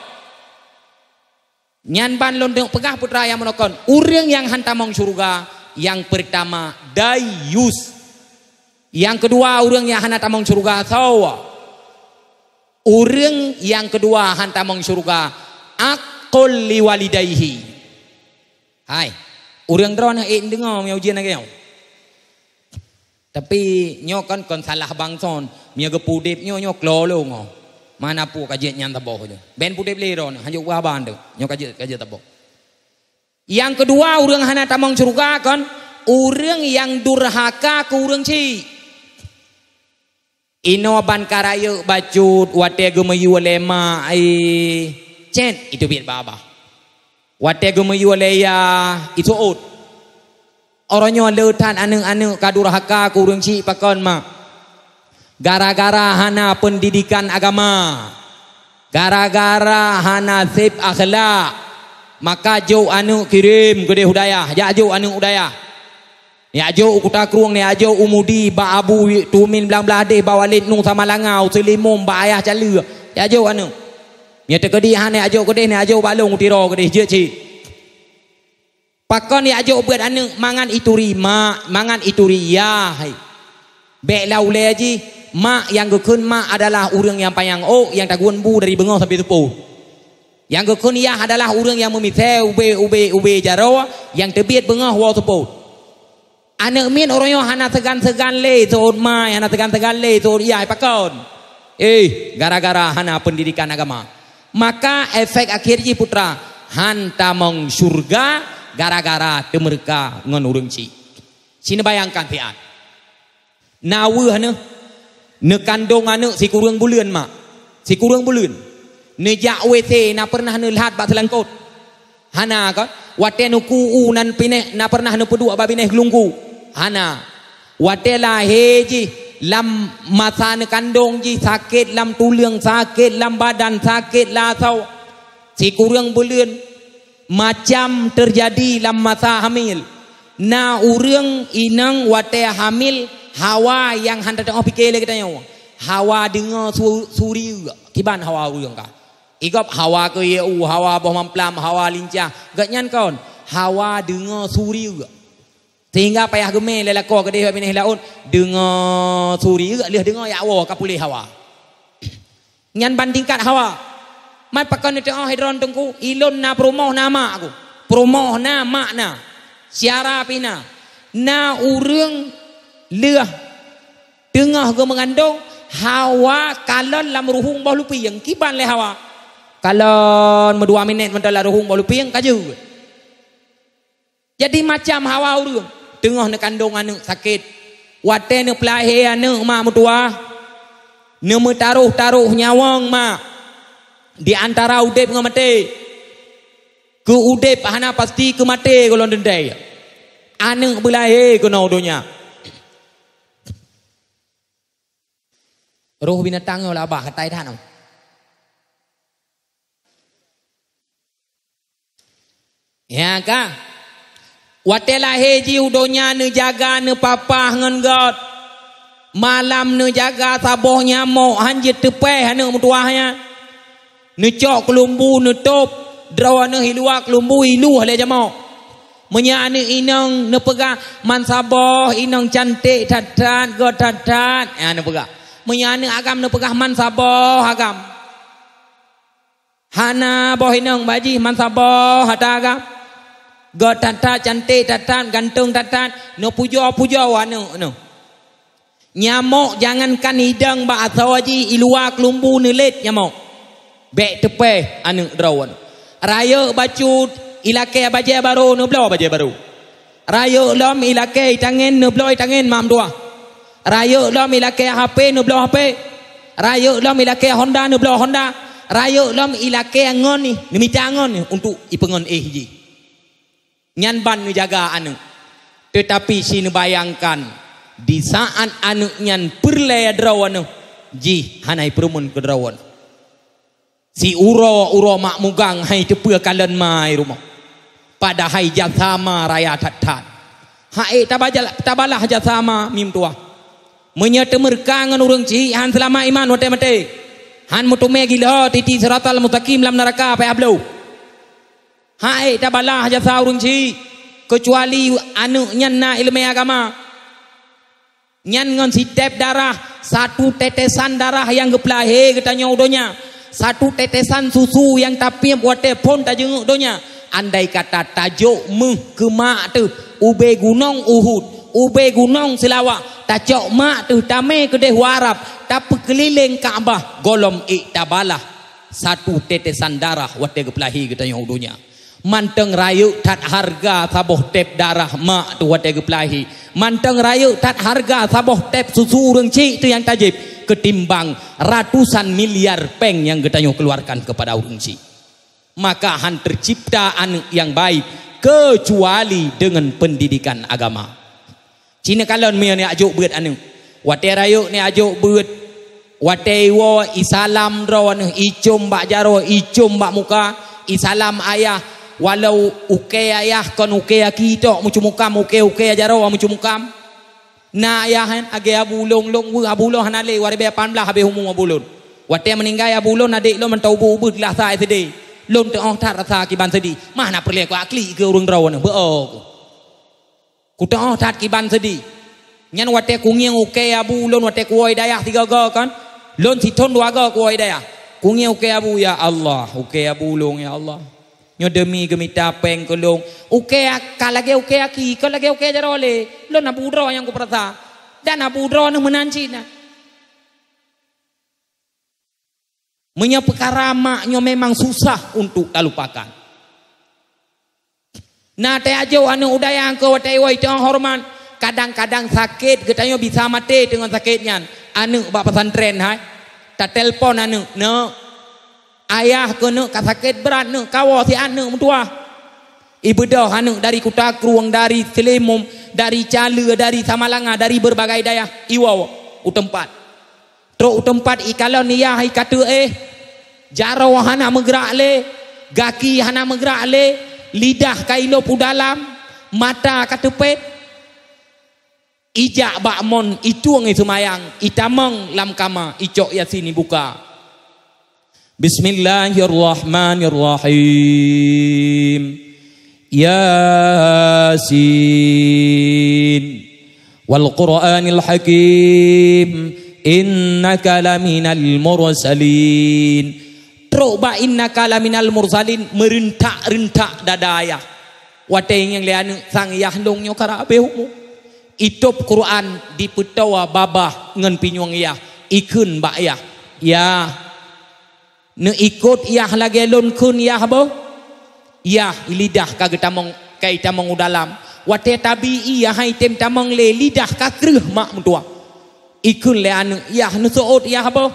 Nyanban londeng pegah putra yang menokon. Uring yang hantamong surga. Yang pertama dayus. Yang kedua uring yang hantamong surga. Sawa. Uring yang kedua hantamong surga. Akul liwalidaihi. Hai. Uring drone yang ingin dengar. Yang ujian lagi. Tapi nyokan kan salah bangson. Mereka pudip nyok nyok lalu ngok mana pu kajet nyanta boh tu. Ben putih beli ron, hanya buah ban tu. Nyo kajet kajet tabah. Yang kedua urang hana tamong curuga kan, urang yang durhaka ku urang ci. Ino ban karayo bacut wate gemeyu lema ai. Cen itu bit baba. Wate gemeyu leya itu ut. Orangnya leutan anung-anung kadurhaka kurung ci pakon mak gara-gara hana pendidikan agama gara-gara hana sip akhlak maka jo anu kirim ke gede hudayah Ya jo anu hudayah Ya ajo kuta kruang ni ajo ya, umudi ba abu tumin belang belah de ba walid nung sama langau selimum ba ayah jalu ya, ja jo anu Ya te kedi hana ajo ya, kedi ni ajo balung tiro kedi je ci pakon ya ajo buat anu mangan itu rima mangan itu riyah be laule aji mak yang gukun mak adalah orang yang panjang oh yang tagun bu dari bengong sampai tepu yang gukun ya adalah orang yang memite ube ube ube jarawa yang tebiat bengong wa tepu anak min orang yang hana tegan tegan le tu ma yang hana tegan tegan le ia apa kau? eh gara-gara hana pendidikan agama maka efek akhirnya putra hanta mong surga gara-gara temerka ngon urung ci sini bayangkan tiat Nawuh hana. Ne kandung anak si kurung bulan mak. Si kurung bulan. Ne jak WC na pernah ne lihat bak selangkut. Hana kan? Wate ku'u nan pinek na pernah ne pedua babi ne gelungku. Hana. Watela heji. Lam masa ne kandung ji sakit. Lam tulang sakit. Lam badan sakit la sawa. Si kurung bulan. Macam terjadi lam masa hamil. Na urang inang wate Hamil. Hawa yang hantar tengok oh, fikir lagi tanya. Hawa dengar suri juga. Kiban hawa aku juga. Ikap hawa ke ya, uh, hawa boh mamplam, hawa lincah. Gak nyan kawan. Hawa dengar suri juga. Sehingga payah gemel lelaku ke dia pindah laut. Dengar suri juga. Lihat dengar ya Allah, kapulih hawa. Nyan bandingkan hawa. Mai pakai nanti tengok hidron oh, tengku. ilon na perumoh nama aku. Perumoh na makna. Siara pina. Na urung Lerah Tengah ke mengandung Hawa kalon lam ruhung bau lupi yang kiban leh hawa. Kalon berdua minit mentala ruhung bau lupi yang kaju. Jadi macam hawa urung. Tengah ne kandung anu sakit. Wate ne pelahe anu ma mutua. Ne taruh taruh nyawang ma. Di antara udep ngah mati. Ke udep hana pasti ke mati kalau dendai. Anu belahe kena udunya. Anu roh binatang lah labah kata itu hanam. Ya kan? Watelah heji udonya ne jaga ne papa ngan God. Malam ne jaga sabuh nyamuk hanjit tepeh ne mutuahnya. Ne cok kelumbu ne top. Drawa ne hilua kelumbu hilu halia jamo. Menya ne inang ne pegang. Man sabuh inang cantik tatat go tatat. Ya ne pegang menyana agam nepe rahman sabah agam hana bohinong baji man sabah hata agam god tatat cantik tatat gantung tatat no pujo pujo wano no jangan kan hidang ba asawaji iluak kelumbu nelit nyamuk bek tepe anu drawan raya bacut ilake baje baru no blo baje baru raya lom ilake tangen no blo tangen mam dua Rayu, lo mi lakai HP nu belum HP. Rayu, lo mi lakai Honda nu belum Honda. Rayu, lo mi lakai ngon ni, nu minta ngon ni untuk ipengon eh ji. Nyan ban nu jaga anu. Tetapi si nu bayangkan di saat anu nyan perlaya drawan nu ji hanai perumun ke drawan. Si uro uro mak mugang hai tepua kalan mai rumah. Pada hai jasama raya tat. Hai tabajal tabalah jasama mim tuah menyata merkangan urang ci han selama iman wate mate han mutu me gila titi siratal mutaqim lam neraka pe ablo hai ta bala haja sa urang ci kecuali anaknya na ilmu agama nyan ngon sitep darah satu tetesan darah yang geplahe ketanya udonya satu tetesan susu yang tapi yang buat telefon tak jenguk donya andai kata tajuk meh tu ube gunung uhud ubi gunung selawak tajok mak tu tame deh warap tapi keliling Kaabah golom iktabalah satu tetesan darah wate kepelahi kita yang hudunya manteng rayu tak harga saboh tep darah mak tu wate kepelahi manteng rayu tak harga saboh tep susu rengci itu yang tajib ketimbang ratusan miliar peng yang kita keluarkan kepada rengci maka han terciptaan yang baik kecuali dengan pendidikan agama. Cina kalon mi ni ajuk buat anu. Wate rayu ni ajuk buat wate wo isalam rawan, anu icum bak jaro icum bak muka isalam ayah walau uke ayah kon uke aki tok mu uke uke jaro mu cumuka. Na ayah kan age abulong long wu abulong hanale wari be panlah habe humu abulong. Wate meninggal abulong adik lo mentau bu bu lah sa eh, sedih. Lom tu oh tak rasa kiban sedih. Mana perlu aku akli ke urung rawan? Beok. Oh. Kutang oh ah, tak kiban sedih. Nyan wate kungiang uke abu lon wate kuoi daya tiga go kan. Lon si ton dua go kuoi daya. Kungiang uke abu ya Allah. Uke abu long ya Allah. Nyo demi gemita peng kelong. Uke kalage uke aki. Kalage uke jarole. Lon abu dro yang ku perasa. Dan abu dro nung menanci na. Menyapa karama nyo memang susah untuk terlupakan. Nah tajo anu udah yang kau ke watai orang hormat. Kadang-kadang sakit kita getanyo bisa mati dengan sakitnya. Anu bapak pesantren hai. Tak telpon anu. No. Ayah ke nu sakit berat nu kau si anu mutua. Ibu dah anu dari kota kruang dari selimum dari calu dari samalanga dari berbagai daya tempat, utempat. Tro utempat ikalo niya hai katu eh. Jaro hana megerak le. Gaki hana menggerak le. Lidah kaino pun dalam. Mata kata pe. Ijak bakmon itu yang itu mayang. Itamong lam kama. Icok ya sini buka. Bismillahirrahmanirrahim. Yasin. Wal Qur'anil Hakim. Innaka laminal mursalin. Innaka inna kalamin al mursalin merintak-rintak dada ayah. Wata yang lain sang yahlong nyokara abehumu. Itop Quran dipetawa babah ngan pinyuang iya. Ikun bak iya. Ya. Ne ikut iya lagi lon kun iya bo. Iya lidah kaga tamong kai tamong udalam. Wate tabi iya hai tem tamong le lidah kakrih mak mutua. Ikun lian iya ne soot iya bo.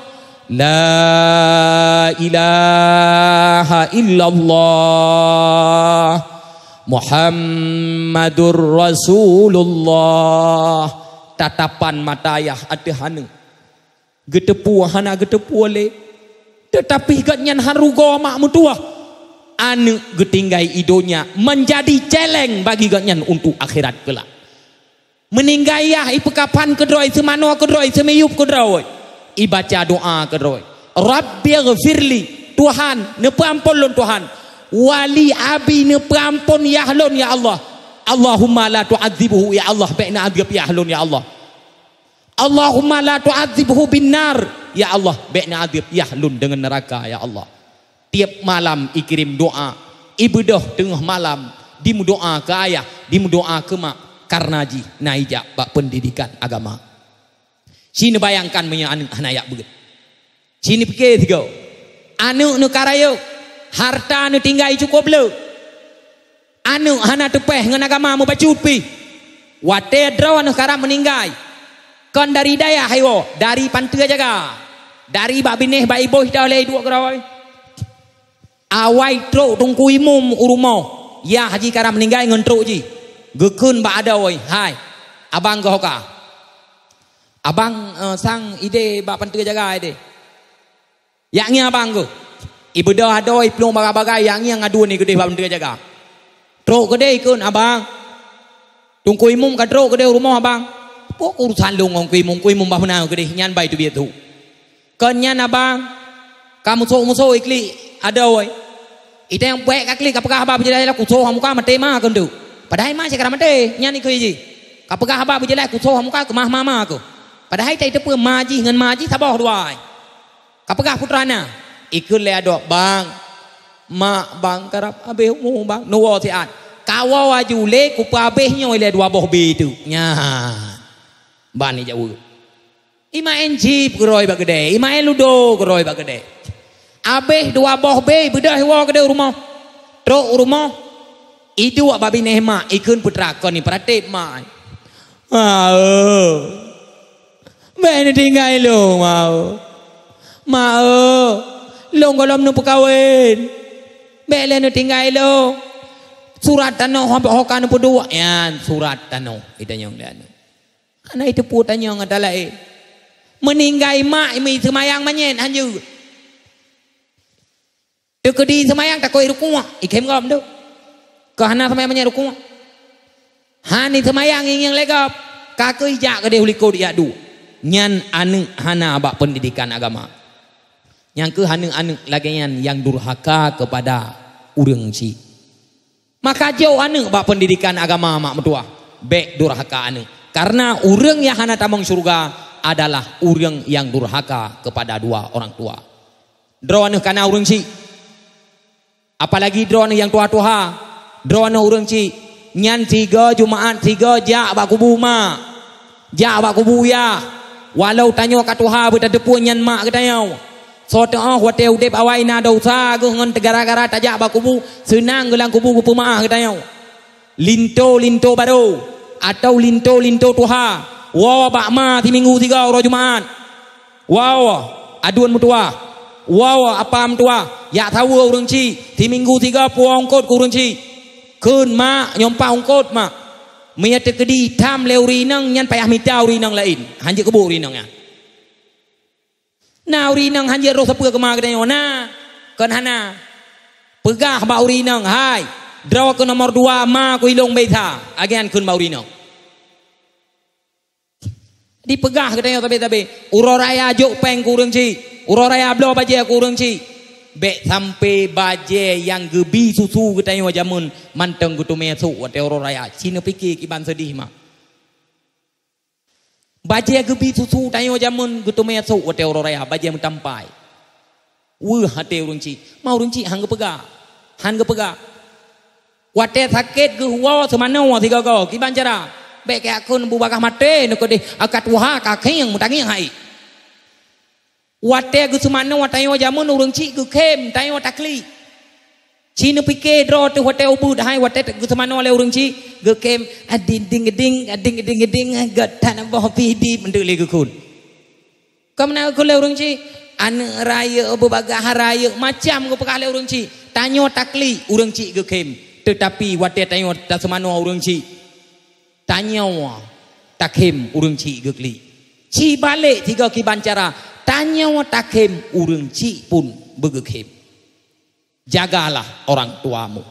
لا إله إلا الله محمد رسول الله tatapan mata ayah ada hana getepu hana getepu le tetapi gatnya haru go mak mutua anu getinggai idonya menjadi celeng bagi gatnya untuk akhirat kelak meninggai ya ipekapan kedoi semano kedoi semayup kedoi ibaca doa ke roi. Rabbi ghafirli Tuhan ne pampon Tuhan. Wali abi ne pampon yahlon ya Allah. Allahumma la tu'adzibuhu ya Allah baina ya adzab yahlon ya Allah. Allahumma la tu'adzibuhu bin nar ya Allah baina ya adzab yahlon dengan neraka ya Allah. Tiap malam ikirim doa. Ibadah tengah malam dimu ke ayah, dimu ke mak karena ji naija bak pendidikan agama. Cina bayangkan punya anak anak begitu. Cina pikir, tiga. Anak nu karayo. Harta nu tinggal cukup lu. Anak anak tepeh dengan agama mu pacupi. Wate drawa nu karam meninggal. Kan dari daya hayo. Dari pantai jaga. Dari babineh bayi boh dah oleh dua kerawai. Awai truk tungku imum urumah. Ya haji karam meninggal dengan truk ji. Gekun ba ada oi. Hai. Abang kau Abang uh, sang ide bak pantai jaga ide. Yang ni abang tu Ibu dah ada iplung barang-barang yang ni yang ngadu ni kedai bak pantai jaga. Teruk kedai ikut abang. Tungku imum kat teruk kedai rumah abang. pok urusan lu kui mung kui mung bah menang gede nyan bai tu biatu. Kan nyan abang. Kamu so kamu so ikli ada oi. Ite yang buat kakli kapakah abang berjalan lah kutuh hamuka mati mah kandu. Padahal mah cakar mati nyan ikhiji. Kapakah abang berjalan kutuh hamuka kemah mama aku. Pada hari itu pun maji dengan maji sabah dua. Kapakah putrana? Ikut le ada bang. Mak bang karap abih mu bang. Nuwa sian. Kawa waju le kupa abihnya oleh dua boh bitu. Nya. Bani jauh. Ima enji geroi bagede. Ima eludo geroi bagede. Abih dua boh be bedah wa gede rumah. Teruk rumah. itu wak babi nehma ikun putra kau ni. Pratik mak. Ah, oh. Mbak ini tinggal lo, mau. Mau. Lu ngolom nu kawin, Mbak ini lah nu tinggal lo. Surat tanu hampir hokan nu dua, Ya, surat tanu. Itu yang dia nu. Karena itu putan yang ada lagi. Meninggai mak ini semayang manyen hanyu. Dia kedi semayang tak koi rukuah. Ikem ngolom tu. Kehana semayang manyen rukuah. Hani semayang ingin legap. Kakak hijak ke dia hulikau dia dua nyan aneng hana abak pendidikan agama. Yang ke hana aneng lagi yang, yang durhaka kepada urang si. Maka jauh aneng abak pendidikan agama mak mertua. Bek durhaka aneng. Karena urang yang hana tamang surga adalah urang yang durhaka kepada dua orang tua. Drawan kana urang si. Apalagi drawan yang tua-tua. Drawan urang si. Nyan tiga jumaat tiga jah bak kubu mak. Jak bak kubu ya. Walau tanya kat Tuhan budak depu nyan mak katanya. So tu ah wate udep awai na dosa ke ngan tegara-gara tajak bakubu senang gelang kubu kupu mak katanya. Linto linto baru atau linto linto Tuhan. Wow bak ma ti minggu tiga orang Jumaat. Wow aduan mutua. Wow apa mutua? Ya tahu urung ci ti minggu tiga puang kot kurung ci. Kun ma nyompa ongkot mak. มียตะกดีทำเลวรีนังยันไปอามิตาวรีนังละอินหันจะกบูรีนังเี่ยนาวรีนังหันจะรสเปือกมากระเันยนะกันฮานาเปกาบาวรีนังไฮดราวกันอัมร์ดัวมาคุยลงเบธาอาเกนคุณบาวรีนังดิเปกาคันยนตะเบตะเบอุรอรายาจุเพงกูรังจีอุรอรายาบลอบาเจกูรังจี Bek sampai baje yang gebi susu katanya wajamun manteng kutu mesu wate orang raya. Cina fikir kiban sedih mah. Baje gebi susu tanya wajamun kutu mesu wate orang raya. Baje yang tampai. Wuh hati orang cik. Ma orang cik hangga pega. Hangga pega. Wate sakit ke huwa semana wa tiga kau. Kiban cara. Bek kakun bubakah mati. Nukudih akat wuha kakeng mutangin haik. Wate gu tu mana wa tayo jamu nu rung cik gu kem tayo takli. nu pike dro tu wate ubu dah hai wate gu tu mana le urung cik gu kem ading ah, ding ding ading ah, ding ding ga ah, tan ba hopi di mendu le gu kun. Kam na gu le urung cik an raya obo baga haraya macam gu pekah le urung cik tanyo takli urung cik gu kem tetapi wate tayo ta tu urung cik tanyo takhim urung cik gu kli. Cik balik tiga kibancara Tanya watakem urung ci pun begekem. Jagalah orang tuamu.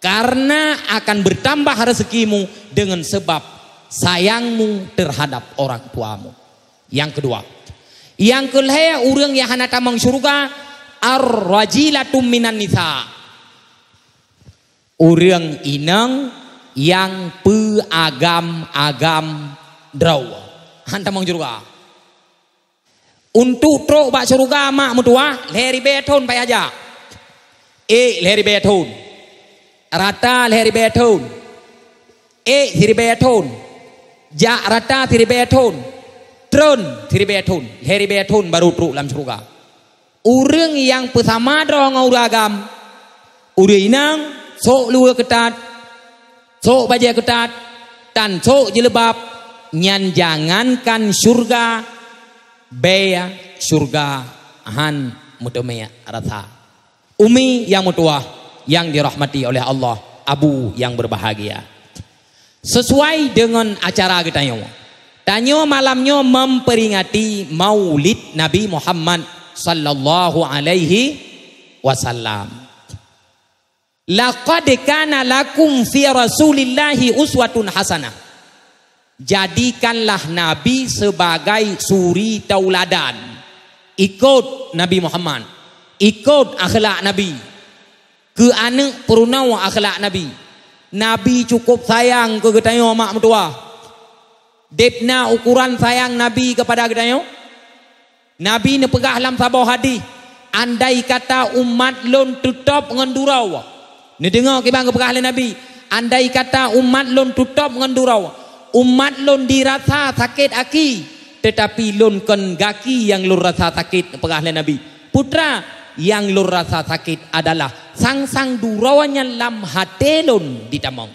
Karena akan bertambah rezekimu dengan sebab sayangmu terhadap orang tuamu. Yang kedua. Yang kelaya urung yang tamang surga ar-rajilatum minan nisa. Urung inang yang peagam-agam drawa. Hantamang surga. untuk teruk bak syurga mak mutua leri betun pai aja e eh, leri betun rata leri betun e eh, hiri betun ja rata hiri betun tron hiri betun leri betun baru teruk dalam syurga Orang yang pertama dorong orang agam Orang inang Sok luar ketat Sok baja ketat Dan sok jelebab Nyan jangankan syurga beya surga han mutumaya ratha umi yang mutua yang dirahmati oleh Allah abu yang berbahagia sesuai dengan acara kita yang tanya malamnya memperingati maulid Nabi Muhammad sallallahu alaihi wasallam laqad kana lakum fi rasulillahi uswatun hasanah jadikanlah Nabi sebagai suri tauladan. Ikut Nabi Muhammad. Ikut akhlak Nabi. Ke anak perunau akhlak Nabi. Nabi cukup sayang ke ketanya mak mertua. Depna ukuran sayang Nabi kepada ketanya. Nabi ni pegah dalam sabah hadis. Andai kata umat lon tutup dengan durau. Ni dengar kibang ke pegah Nabi. Andai kata umat lon tutup dengan durau umat lon dirasa sakit aki tetapi lon kon gaki yang lon rasa sakit pengahlan nabi putra yang lon rasa sakit adalah sang sang durawanya lam hati lon di tamong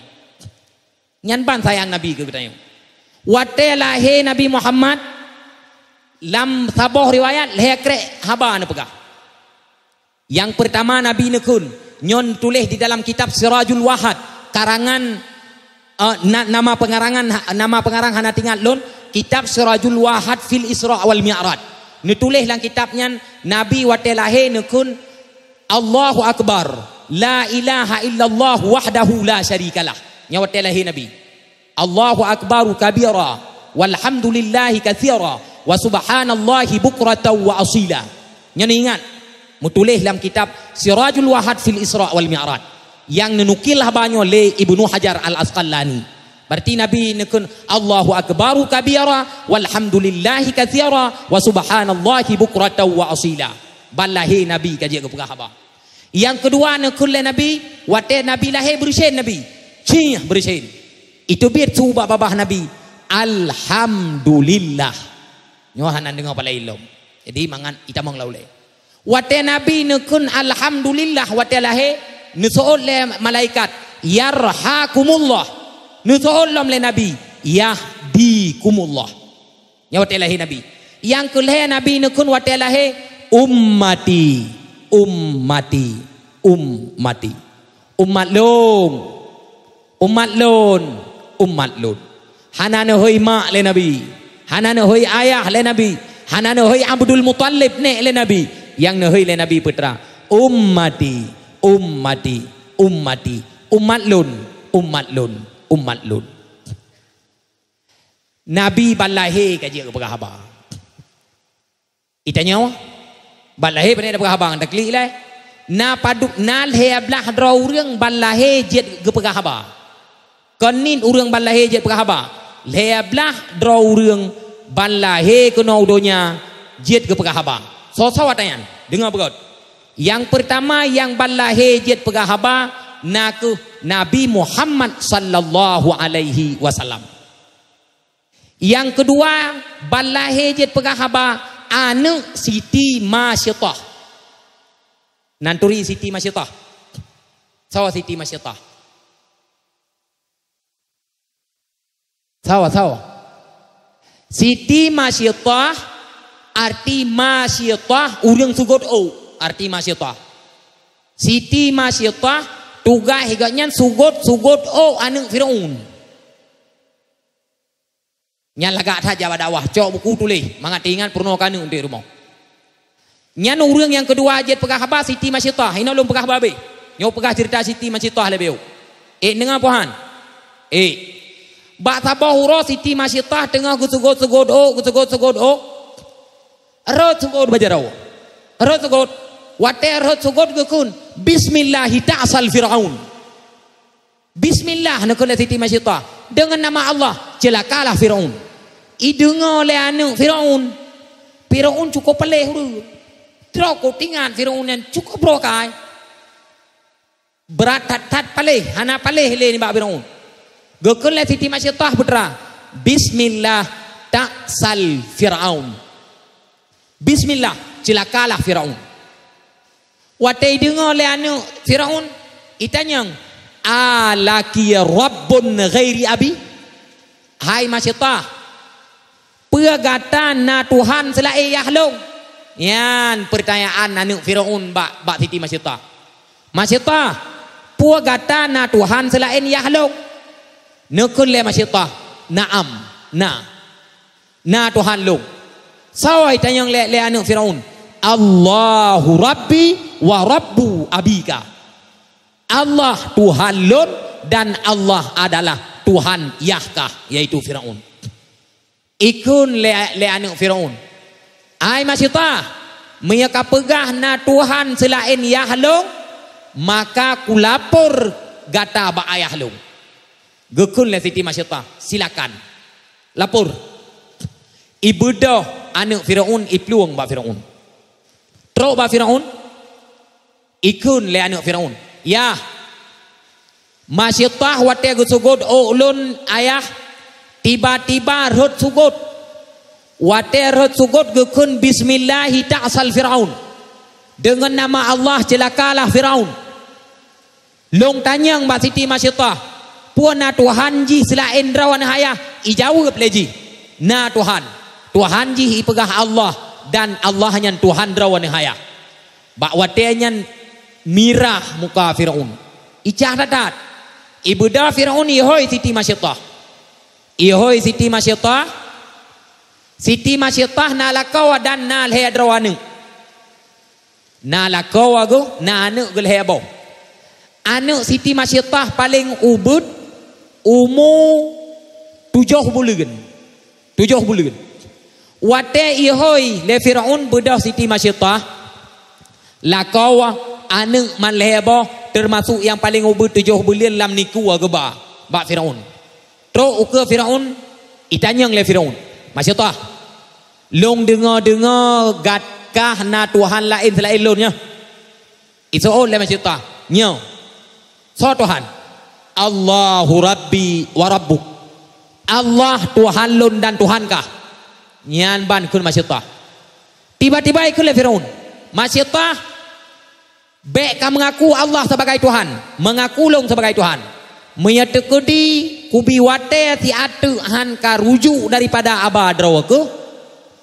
nyan ban sayang nabi ke bertanya wate he nabi muhammad lam sabah riwayat leh kre haba ne pegah yang pertama nabi nekun nyon tulis di dalam kitab sirajul wahad karangan uh, na, nama pengarangan ha, nama pengarang hana tinggal lon kitab sirajul wahad fil isra wal mi'raj ni tulis lang kitabnya nabi wate lahir nukun Allahu akbar la ilaha illallah wahdahu la syarikalah nya wate lahir nabi Allahu akbaru kabira walhamdulillahi katsira wa subhanallahi bukrata wa asila nya ni ingat mutulis dalam kitab sirajul wahad fil isra wal mi'raj yang nenukilah banyak le Ibnu Hajar Al Asqalani. Berarti Nabi nekun Allahu akbaru kabira walhamdulillahi katsira wa subhanallahi bukrata wa asila. Balahi Nabi kaje ke pengahaba. Yang kedua nekun le lah Nabi wate Nabi lahe berusin Nabi. Cih berusin. Itu bir tu babah Nabi. Alhamdulillah. Nyohan dengar pala ilom. Jadi mangan itamong laule. Wate Nabi nekun alhamdulillah wate lahe nusolle malaikat yarhakumullah nusolom le nabi yahdikumullah ya watelahi nabi yang kulhe nabi nukun watelahi ummati ummati ummati ummat lon ummat lon ummat lon hanane hoi ma le nabi hanane hoi ayah le nabi hanane hoi abdul mutallib ne le nabi yang ne hoi le nabi putra ummati ummati ummati ummatlun ummatlun ummatlun Nabi balahe kaji ke berhaba Itanya wah balahe pernah ada berhaba tak klik lah eh. na paduk nal he ablah dra urang balahe je ke berhaba Kanin urang balahe je berhaba le ablah dra urang balahe kuno dunya je ke berhaba So-so tanya. Dengar berat. Yang pertama yang balahe jet pegahaba naku Nabi Muhammad sallallahu alaihi wasallam. Yang kedua balahe jet pegahaba anu Siti Masyitah. Nanturi Siti Masyitah. Sawa Siti Masyitah. Sawa sawa. Siti Masyitah arti Masyitah urang sugot o. Oh arti masyidah. Siti masyidah tugas higatnya sugot sugot o oh, anu firaun. Nya lagak saja pada awah. Cok buku tulis. Mangat tingan purno kanu di rumah. Nya nurung yang kedua ajit pegah khabar Siti Masyidah. Ini belum pegah khabar habis. Nya pegah cerita Siti Masyidah lebih. Eh, dengar puan. Eh. Bak sabah hurah Siti Masyidah tengah kusugut sugot o, kusugut sugot o. Rut sugut bajar o. Rut whatever hot so god gukun bismillah hita asal firaun bismillah nak kena titi tua. dengan nama Allah celakalah firaun Idung oleh anu firaun firaun cukup peleh tu terok tingan firaun yang cukup berokai berat tat tat peleh hana peleh le ni bab firaun gukun le lah titi tua, putra bismillah tak sal firaun bismillah celakalah firaun Watai dengar oleh anak Firaun. Itanya. Alaki rabbun ghairi abi. Hai masyidah. Pergatan na Tuhan selai yahlum. Yan pertanyaan anak Firaun. Bak, bak titi masyidah. Masyidah. Pergatan na Tuhan selai yahlum. Nukul le masyidah. Naam. Na. Na Tuhan lu. Sawai tanyang le, le anak Firaun. Firaun. Allahu Rabbi wa Rabbu Abika. Allah Tuhan Lut dan Allah adalah Tuhan Yahkah yaitu Firaun. Ikun le le anak Firaun. Ai masih meyaka pegah na Tuhan selain Yahlung maka kulapor gata ba ayahlung. Gekun le siti masita, tah silakan. Lapor. Ibudah anak Firaun ipluang ba Firaun. Teruk ba Firaun. Ikun le anak Firaun. Ya. Masih tah wate gusugut oh, ulun ayah tiba-tiba rut sugut. Wate rut sugut gekun bismillah hita asal Firaun. Dengan nama Allah celakalah Firaun. Long tanya yang ba siti masih tah. Puan na Tuhan ji selain rawan ayah. Ijawab leji. Na Tuhan. Tuhan ji ipegah Allah dan Allah yang Tuhan rawa nihaya. Bahwa dia mirah muka Fir'aun. Icah datat. Ibu da Fir'aun ihoi siti masyidah. Ihoi siti masyidah. Siti masyidah nalakawa dan nal hea drawanu. Nalakawa gu, nanu gul hea bo. Anu siti masyidah paling ubud, umur tujuh bulan. Tujuh bulan. Wate ihoi le Firaun bedah Siti Masyidah. Lakau anak man lehebo termasuk yang paling ubu tujuh bulan lam niku wa Ba Firaun. Tro uke Firaun itanyang le Firaun. Masyidah. Long dengar-dengar gatkah na Tuhan lain selain lunnya. Itu all le Masyidah. Nyo. So Tuhan. Allahu Rabbi wa Rabbu. Allah Tuhan lun dan Tuhankah nyan ban kun masih tah. Tiba-tiba ikut Firaun. tah? bek kamu mengaku Allah sebagai Tuhan, mengaku long sebagai Tuhan. Menyatukudi kubi wate ti atu han karuju daripada aba drawaku.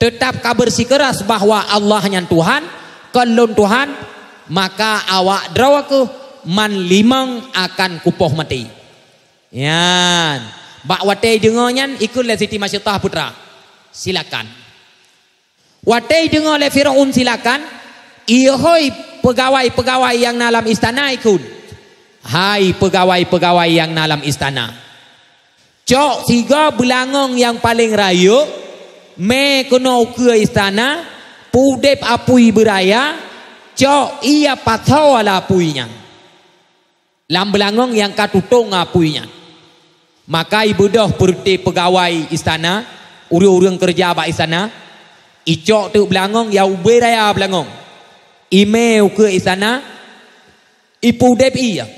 Tetap kabar bersikeras keras bahwa Allah hanya Tuhan, kalau Tuhan maka awak drawaku man limang akan kupoh mati. Yan. Bak wate jengonyan ikut le Siti tah putra silakan. Wadai dengar oleh Fir'aun silakan. Ihoi pegawai-pegawai yang dalam istana ikut. Hai pegawai-pegawai yang dalam istana. Cok tiga belangong yang paling rayu. Me kena ke istana. Pudep apui beraya. Cok ia patau ala apuinya. Lam belangong yang katutung apuinya. Maka ibu dah pegawai istana. Maka ibu dah pegawai istana urang-urang kerja ba isana? sana. Icok tu belangong ya ubera ya belangong. Ime uke isana? Ipu dep iya.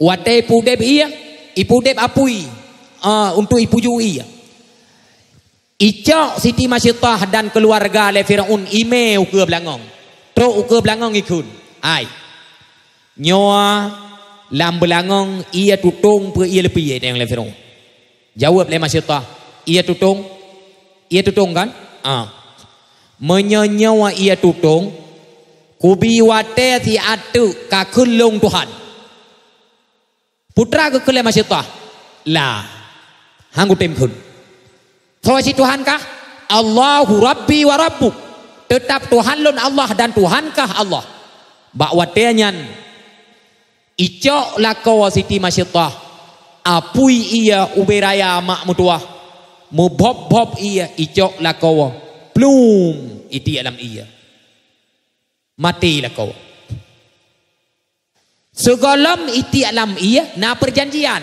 Wate ipu dep iya. Ipu dep apui. Uh, ha, untuk ipu ju iya. Icok Siti Masyidah dan keluarga le Fir'aun ime uke belangong. Tro uke belangong ikun. Ai. Nyoa lam belangong ia tutung pe ia lepi dengan ya, le Jawab le Masyidah. Ia tutung ia tutung kan? Ah. Ha. Menyenyawa ia tutung. Kubi wate ti atu kakulung Tuhan. Putra ke kelema syaitu? La. Hangu temkun. Tawa si Tuhan kah? Allahu Rabbi wa Rabbu. Tetap Tuhan lun Allah dan Tuhan kah Allah? Bak wate nyan. Icok lakau siti masyaitu. Apui ia uberaya mak mutuah. Mubob-bob ia icok lakawa. Plum iti alam ia. Mati lakawa. Segalam iti alam ia na perjanjian.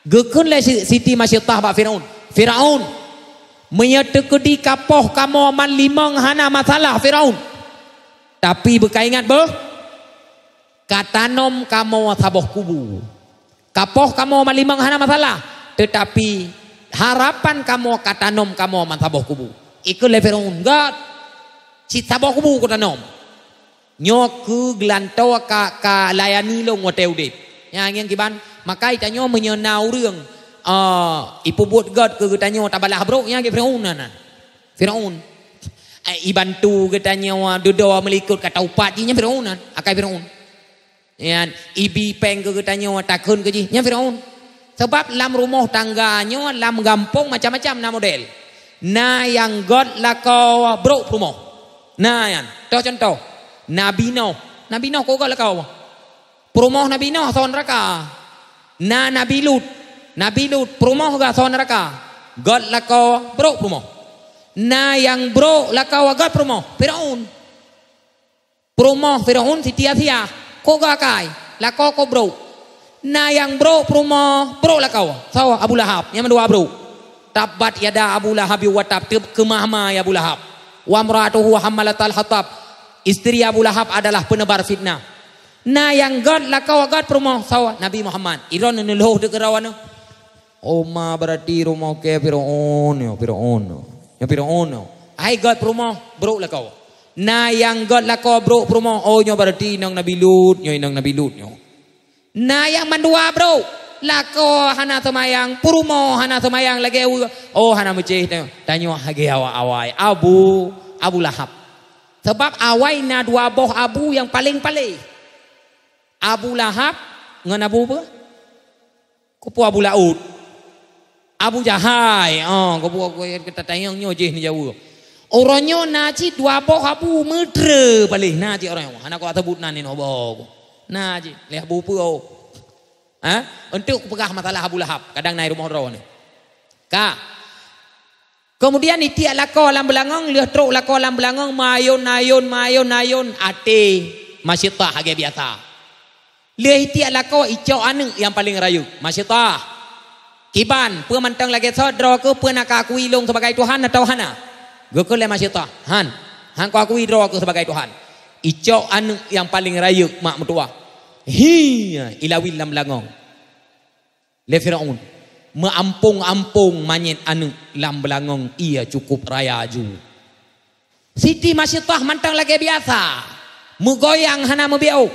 Gekun lah siti masyidah bak Fir'aun. Fir'aun. Menyertekudi kapoh kamu aman limang hana masalah Fir'aun. Tapi berkaingat ber. Katanom kamu sabah kubu. Kapoh kamu aman limang hana masalah. Tetapi harapan kamu kata nom kamu mantaboh kubu. ikut lebih enggak cita boh kubu kata nom. Nyoku gelantau kak ka layani lo ngote ude. Yang yang kiban maka itu nyo menyenau reng. Uh, ipu buat God ke kita nyo tabalah bro yang kita Fir'aun nana. Fir'aun. Eh, ibantu kita nyo duduk melikut kata upat jinya Fir'aun Akai Fir'aun. Ya, ibi peng ke kita nyo takun ke jinya Fir'aun. Fir'aun. Sebab lam rumah tangganya, lam gampung macam-macam nak model. Na yang God lako bro rumah. Na yang. Tuh contoh. Nabi Noh. Nabi Noh kau lah kau lako. Perumah Nabi Noh sawan neraka. Na Nabi Lut. Nabi Lut perumah kau sawan neraka. God lako bro rumah. Na yang bro lako God rumah. Firaun. Perumah Firaun si tia-tia. Lah kau kau kai. Lako kau bro. Bro. Na yang bro promo bro lah kau. Sawa Abu Lahab. Yang dua bro. Tabat ya dah Abu Lahab wa tab tib kemahma ya Abu Lahab. Wa mratuhu hamalat al hatab. Isteri Abu Lahab adalah penebar fitnah. Na yang god lah kau god promo sawa Nabi Muhammad. Iron ini loh de kerawana. Oma berarti romo ke piron yo piron. Ya piron. Ai god promo bro lah kau. Na yang god lah kau bro promo. Oh nyo berarti nang Nabi Lut, nyo nang Nabi Lut nyo. Na yang mandua bro. Lako hana tumayang. Purumo hana tumayang. Lagi awu. Oh hana mucih. Tanyo hagi awa awai. Abu. Abu lahap. Sebab awai na dua boh abu yang paling paling. Abu lahap. Ngan abu apa? Kupu abu laut. Abu jahai. Oh, kupu aku kata tayang nyo jih ni jauh. Orangnya naji dua boh abu mudah paling. Naji orang yang. Hana kau atabut nanin obo. Oh, Nah, Haji. Lihat bupu kau. Oh. Ha? Untuk pegah masalah Abu Lahab. Kadang naik rumah orang ni. Ka. Kemudian itiak lakau alam belangong. Lihat truk lakau alam belangong. Mayun, mayun, mayun, mayun. Ati. Masih tak agak biasa. Lihat itiak lakau icau aneng yang paling rayu. Masih tak. Kiban. Pua mantang lagi so. Draw ke pua nak akui long sebagai Tuhan atau Hana. Gokul lah masih tak. Han. Han kau akui draw ke sebagai Tuhan. Icau aneng yang paling rayu mak mertua. Hiya ilawil lam langong le firaun meampung-ampung manyet anu lam belangong ia cukup raya ju siti masyitah mantang lagi biasa mugoyang hana mebiau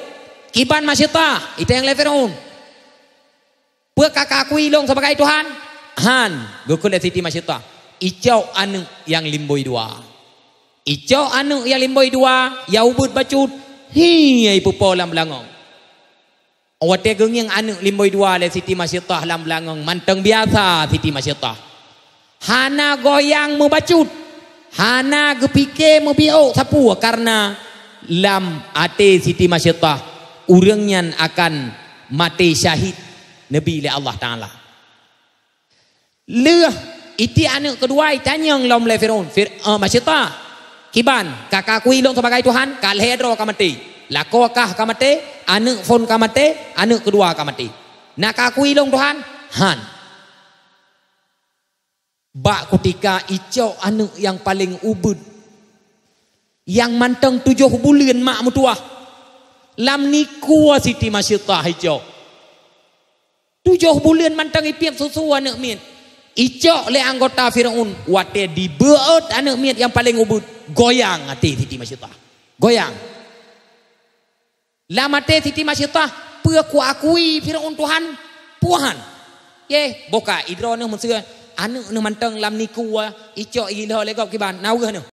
kiban masyitah itu yang le firaun pe kakaku ilong sebagai tuhan han gukul le siti masyitah icau anu yang limboi dua icau anu yang limboi dua ya bacut hi ai pupo lam belangong Orang tegung yang anak limboi dua le lah Siti Masyidah dalam belangang. Manteng biasa Siti Masyidah. Hana goyang membacut. Hana gepikir membiuk sapu. Karena lam ate Siti Masyidah. Orang yang akan mati syahid. Nabi le Allah Ta'ala. Leh. Iti anak kedua tanya yang lom le Fir'un. Fir, uh, Masyidah. Kiban. Kakak kuih lom sebagai Tuhan. Kalhedro akan mati. Laku kah kau mati? fon kamate, mati? kedua kau Nak aku ilong Tuhan? Han. Ba kutika ico anak yang paling ubud. Yang manteng tujuh bulan mak mutua. Lam niku siti masyidah hijau. Tujuh bulan manteng ipiap susu anak min. Ico le anggota Fir'aun. Wate dibuat anak min yang paling ubud. Goyang hati siti masyidah. Goyang. Goyang. La titi siti masyitah Pua ku akui Firaun Tuhan Puhan Ye Boka Idro ni anu ni manteng Lam ni kuwa eh, Icok ilah Lekau kiban Nau ke